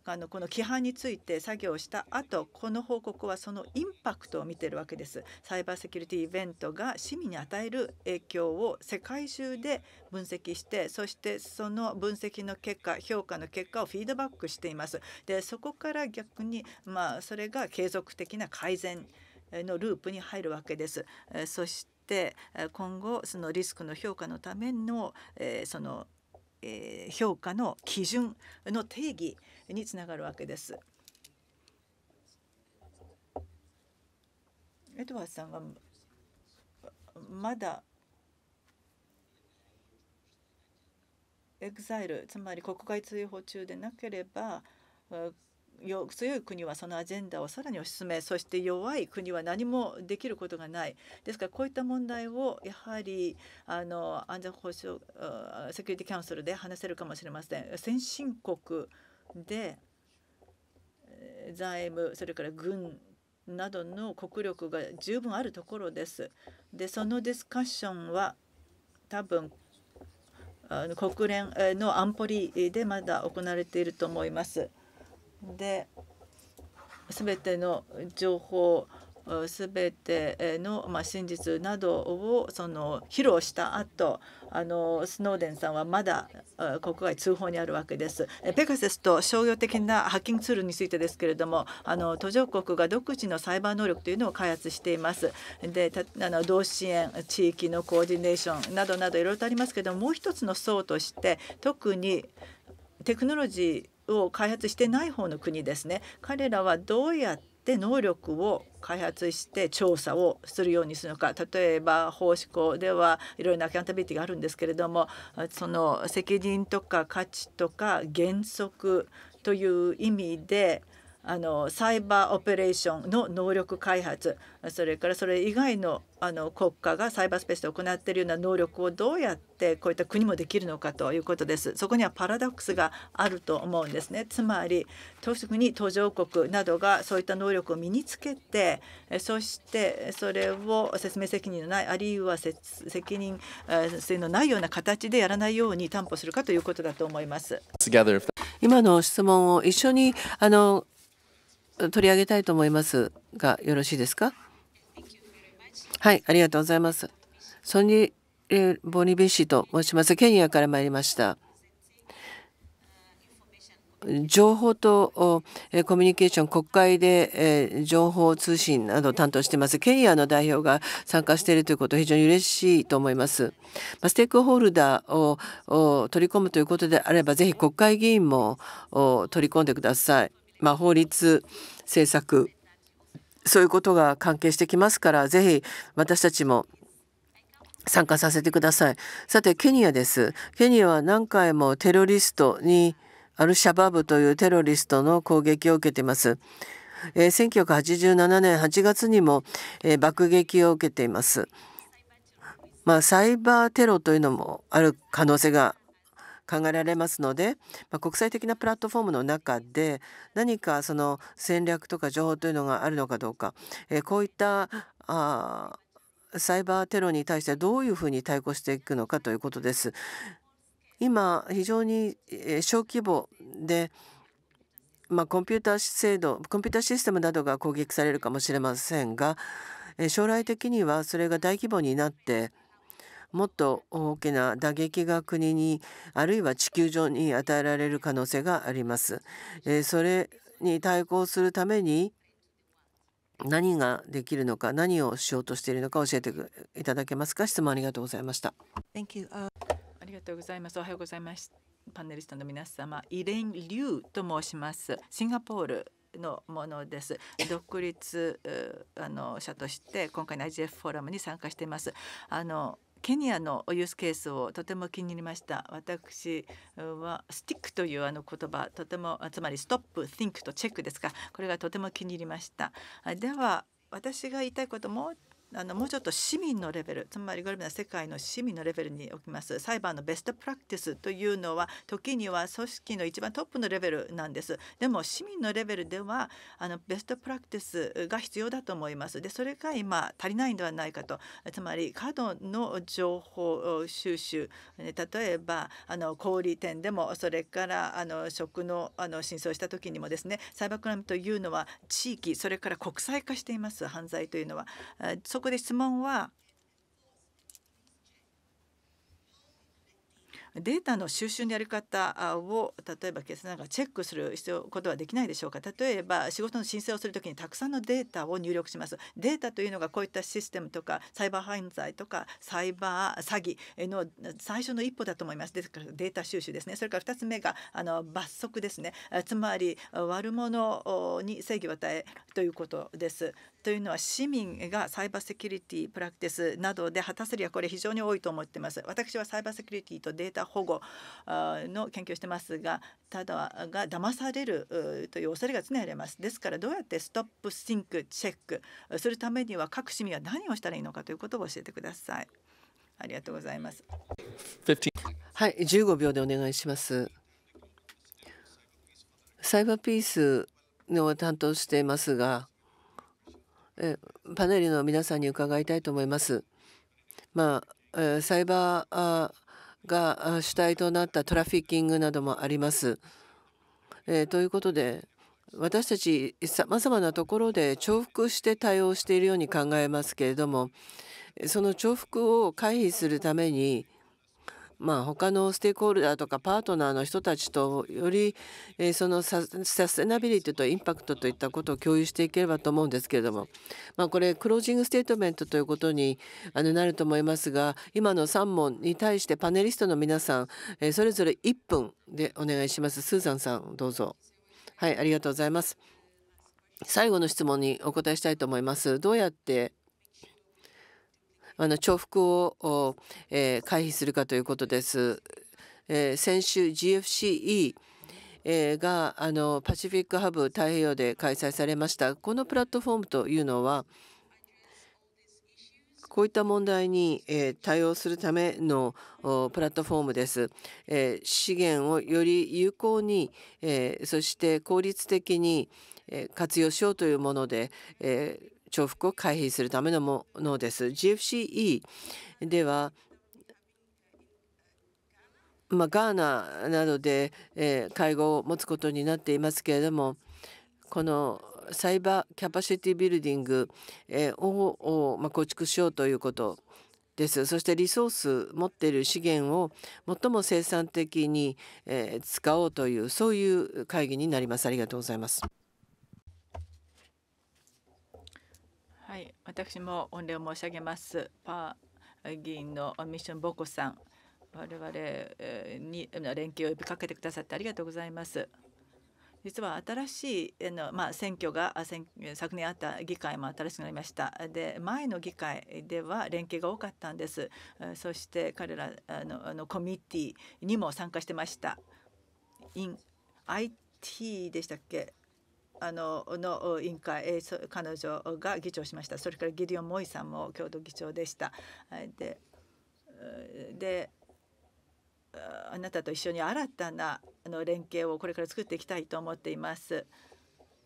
あのこの規範について作業した後この報告はそのインパクトを見てるわけですサイバーセキュリティイベントが市民に与える影響を世界中で分析してそしてその分析の結果評価の結果をフィードバックしていますでそこから逆にまあそれが継続的な改善のループに入るわけですそして今後そのリスクの評価のためのその評価の基準の定義につながるわけです。エドワーズさんはまだエグザイルつまり国外追放中でなければ強い国はそのアジェンダをさらに推し進めそして弱い国は何もできることがないですからこういった問題をやはりあの安全保障セキュリティカウンセルで話せるかもしれません先進国で財務それから軍などの国力が十分あるところです。でそのディスカッションは多分あの国連の安保理でまだ行われていると思います。で全ての情報全ての、まあ、真実などをその披露した後あのスノーデンさんはまだ国外通報にあるわけです。ペガセスと商業的なハッキングツールについてですけれどもあの途上国が独自のサイバー能力というのを開発しています。であの同支援地域のコーディネーションなどなどいろいろとありますけどもう一つの層として特にテクノロジーを開発してない方の国ですね彼らはどうやってで能力を開発して調査をするようにするのか例えば法施行ではいろいろなアカウンタビリティがあるんですけれどもその責任とか価値とか原則という意味であのサイバーオペレーションの能力開発それからそれ以外のあの国家がサイバースペースで行っているような能力をどうやってこういった国もできるのかということですそこにはパラドックスがあると思うんですねつまり特に途上国などがそういった能力を身につけてそしてそれを説明責任のないあるいは責任性のないような形でやらないように担保するかということだと思います今の質問を一緒にあの取り上げたいと思いますがよろしいですかはいありがとうございますソニー・ボニビッシーと申しますケニアから参りました情報とコミュニケーション国会で情報通信などを担当していますケニアの代表が参加しているということ非常に嬉しいと思います。ステークホルダーを取り込むということであればぜひ国会議員も取り込んでください。まあ、法律政策そういうことが関係してきますからぜひ私たちも参加させてください。さてケニアです。ケニアは何回もテロリストにアルシャバブというテロリストの攻撃を受けています。えー、1987年8月にも、えー、爆撃を受けています。まあ、サイバーテロというのもある可能性が考えられますので、まあ、国際的なプラットフォームの中で何かその戦略とか情報というのがあるのかどうか、えー、こういったあサイバーテロに対してどういうふうに対抗していくのかということです。今非常に小規模でまあ、コンピューター制度コンピューターシステムなどが攻撃されるかもしれませんが将来的にはそれが大規模になってもっと大きな打撃が国にあるいは地球上に与えられる可能性があります。えそれに対抗するために何ができるのか何をしようとしているのか教えていただけますか質問ありがとうございました。Uh、ありがとうございます。おはようございます。パネリストの皆様、イレン・リュウと申します。シンガポールのものです。独立あの者として今回の IGF フォーラムに参加しています。あのケニアのユースケースをとても気に入りました私はスティックというあの言葉とてもつまりストップ think とチェックですかこれがとても気に入りましたでは私が言いたいこともうあのもうちょっと市民のレベルつまりグルメな世界の市民のレベルにおきます裁判のベストプラクティスというのは時には組織の一番トップのレベルなんですでも市民のレベルではあのベストプラクティスが必要だと思いますでそれが今足りないんではないかとつまり過度の情報収集例えばあの小売店でもそれからあの食のあの真相した時にもですねサイバークライムというのは地域それから国際化しています犯罪というのは。そこで質問はデータの収集のやり方を例えば消すなんかチェックする必要ことはできないでしょうか例えば仕事の申請をするときにたくさんのデータを入力しますデータというのがこういったシステムとかサイバー犯罪とかサイバー詐欺の最初の一歩だと思いますですからデータ収集ですねそれから2つ目があの罰則ですねつまり悪者に正義を与えということですというのは市民がサイバーセキュリティプラクティスなどで果たせる役割非常に多いと思っています私はサイバーセキュリティとデータ保護の研究をしてますがただが騙されるという恐れが常にありますですからどうやってストップシンクチェックするためには各市民は何をしたらいいのかということを教えてくださいありがとうございますはい15秒でお願いしますサイバーピースの担当していますがえパネルの皆さんに伺いたいと思います。まあ、えサイバーが主体となったトラフィッキングなどもあります。えー、ということで私たちさまざまなところで重複して対応しているように考えますけれどもその重複を回避するためにまあ、他のステークホルダーとかパートナーの人たちとより、えそのサステナビリティとインパクトといったことを共有していければと思うんですけれども、まあ、これクロージングステートメントということにあのなると思いますが今の3問に対してパネリストの皆さん、えそれぞれ1分でお願いします。スーザンさんどうぞはいありがとうございます最後の質問にお答えしたいと思います。どうやってあの重複を、えー、回避するかということです。えー、先週 GFCE があのパシフィックハブ太平洋で開催されました。このプラットフォームというのはこういった問題に対応するためのプラットフォームです。資源をより有効にそして効率的に活用しようというもので重複を回避するためのものです。GFCE ではまあ、ガーナなどで、えー、会合を持つことになっていますけれどもこのサイバーキャパシティビルディング、えー、を、まあ、構築しようということです。そしてリソース持っている資源を最も生産的に、えー、使おうというそういう会議になります。ありがとうございます。はい、私も御礼を申し上げます。パー議員のミッションボコさん、我々に連携を呼びかけてくださってありがとうございます。実は新しいの、まあ、選挙が昨年あった議会も新しくなりましたで前の議会では連携が多かったんですそして彼らののコミュニティにも参加してました in IT でしたっけあのの委員会彼女が議長しましたそれからギリオン・モイさんも共同議長でした。でであなたと一緒に新たなあの連携をこれから作っていきたいと思っています。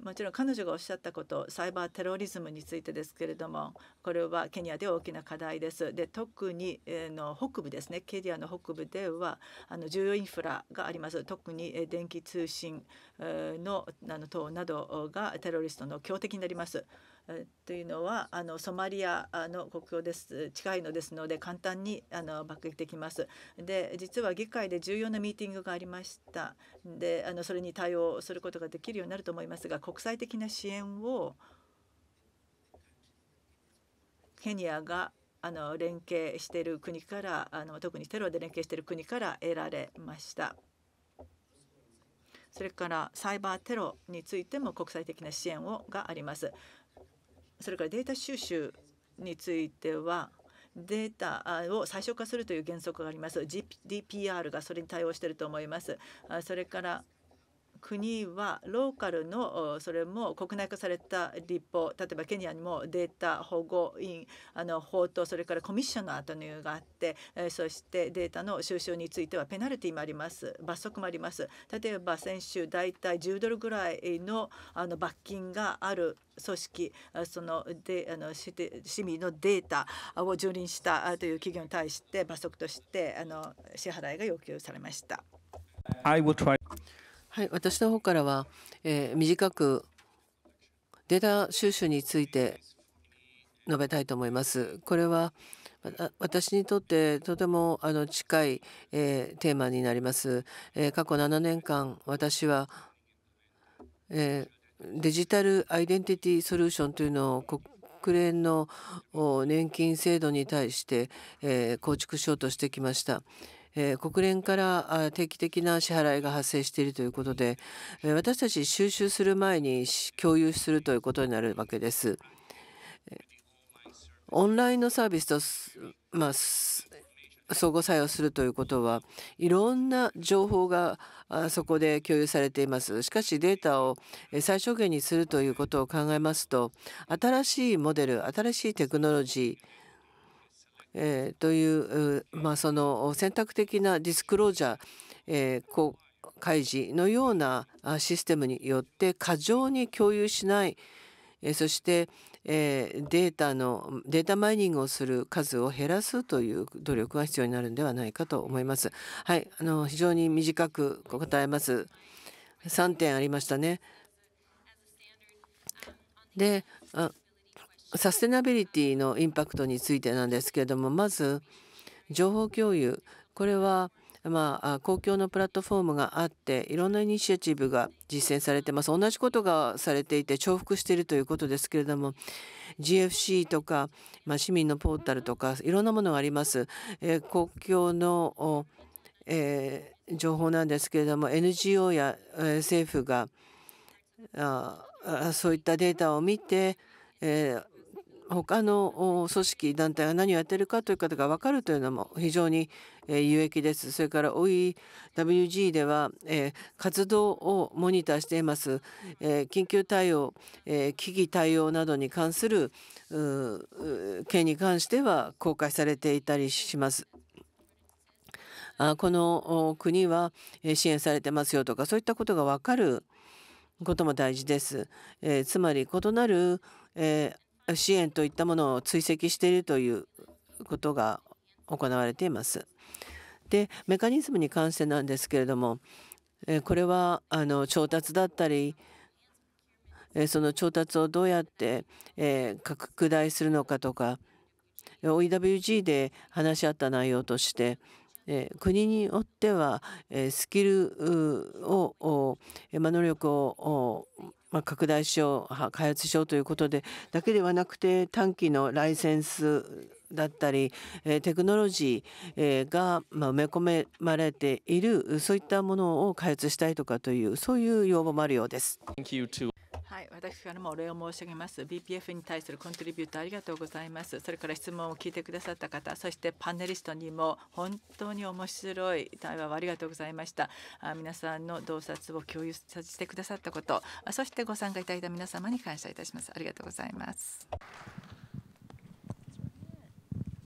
もちろん彼女がおっしゃったことサイバーテロリズムについてですけれどもこれはケニアでは大きな課題です。で特に、えー、の北部ですねケニアの北部ではあの重要インフラがあります特に、えー、電気通信、えー、のあの等などがテロリストの強敵になります。というのはあのソマリアの国境です近いのですので簡単にあの爆撃できます。で実は議会で重要なミーティングがありましたであのそれに対応することができるようになると思いますが国際的な支援をケニアがあの連携している国からあの特にテロで連携している国から得られました。それからサイバーテロについても国際的な支援をがあります。それからデータ収集についてはデータを最小化するという原則があります GDPR がそれに対応していると思いますそれから国はローカルのそれも国内化された立法例えばケニアにもデータ保護員あの法とそれからコミッショナーというのがあってそしてデータの収集についてはペナルティもあります罰則もあります例えば先週大体10ドルぐらいのあの罰金がある組織そのであの市民のデータを蹂躙したという企業に対して罰則としてあの支払いが要求されました。はい、私の方からは、えー、短くデータ収集について述べたいと思います。これは私にとってとてもあの近い、えー、テーマになります。えー、過去7年間私は、えー、デジタルアイデンティティソリューションというのを国連の年金制度に対して、え構築しようとしてきました。え国連から定期的な支払いが発生しているということで、え私たち収集する前に共有するということになるわけです。オンラインのサービスと、まあ、相互作用するということはいろんな情報がそこで共有されていますしかしデータを最小限にするということを考えますと新しいモデル新しいテクノロジーえー、という、まあ、その選択的なディスクロージャー、えー、開示のようなシステムによって過剰に共有しない、えー、そして、えー、データのデータマイニングをする数を減らすという努力が必要になるんではないかと思います。はい、あの非常に短く答えます。3点ありましたね。で、あサステナビリティのインパクトについてなんですけれどもまず情報共有これはまあ、公共のプラットフォームがあっていろんなイニシアチブが実践されてます同じことがされていて重複しているということですけれども GFC とか、まあ、市民のポータルとかいろんなものがあります。えー、公共の、えー、情報なんですけれども NGO や、えー、政府があそういったデータを見て、えー、他の組織団体が何をやってるかということが分かるというのも非常に有益です。それから OEWG では活動をモニターしています。緊急対応、危機対応などに関する件に関しては公開されていたりします。この国は支援されてますよとかそういったことが分かることも大事です。えー、つまり異なる、え支援といったものを追跡しているということが行われています。でメカニズムに関してなんですけれどもこれはあの調達だったりその調達をどうやって拡大するのかとか OEWG で話し合った内容として国によってはスキルを能力をま拡大しよう開発しようということでだけではなくて短期のライセンスだったりテクノロジーが埋め込まれているそういったものを開発したいとかというそういう要望もあるようです。はい、私からもお礼を申し上げます。BPF に対するコントリビュートありがとうございます。それから質問を聞いてくださった方、そしてパネリストにも本当に面白い対話をありがとうございました。あ皆さんの洞察を共有させてくださったこと、そしてご参加いただいた皆様に感謝いたします。ありがとうございます。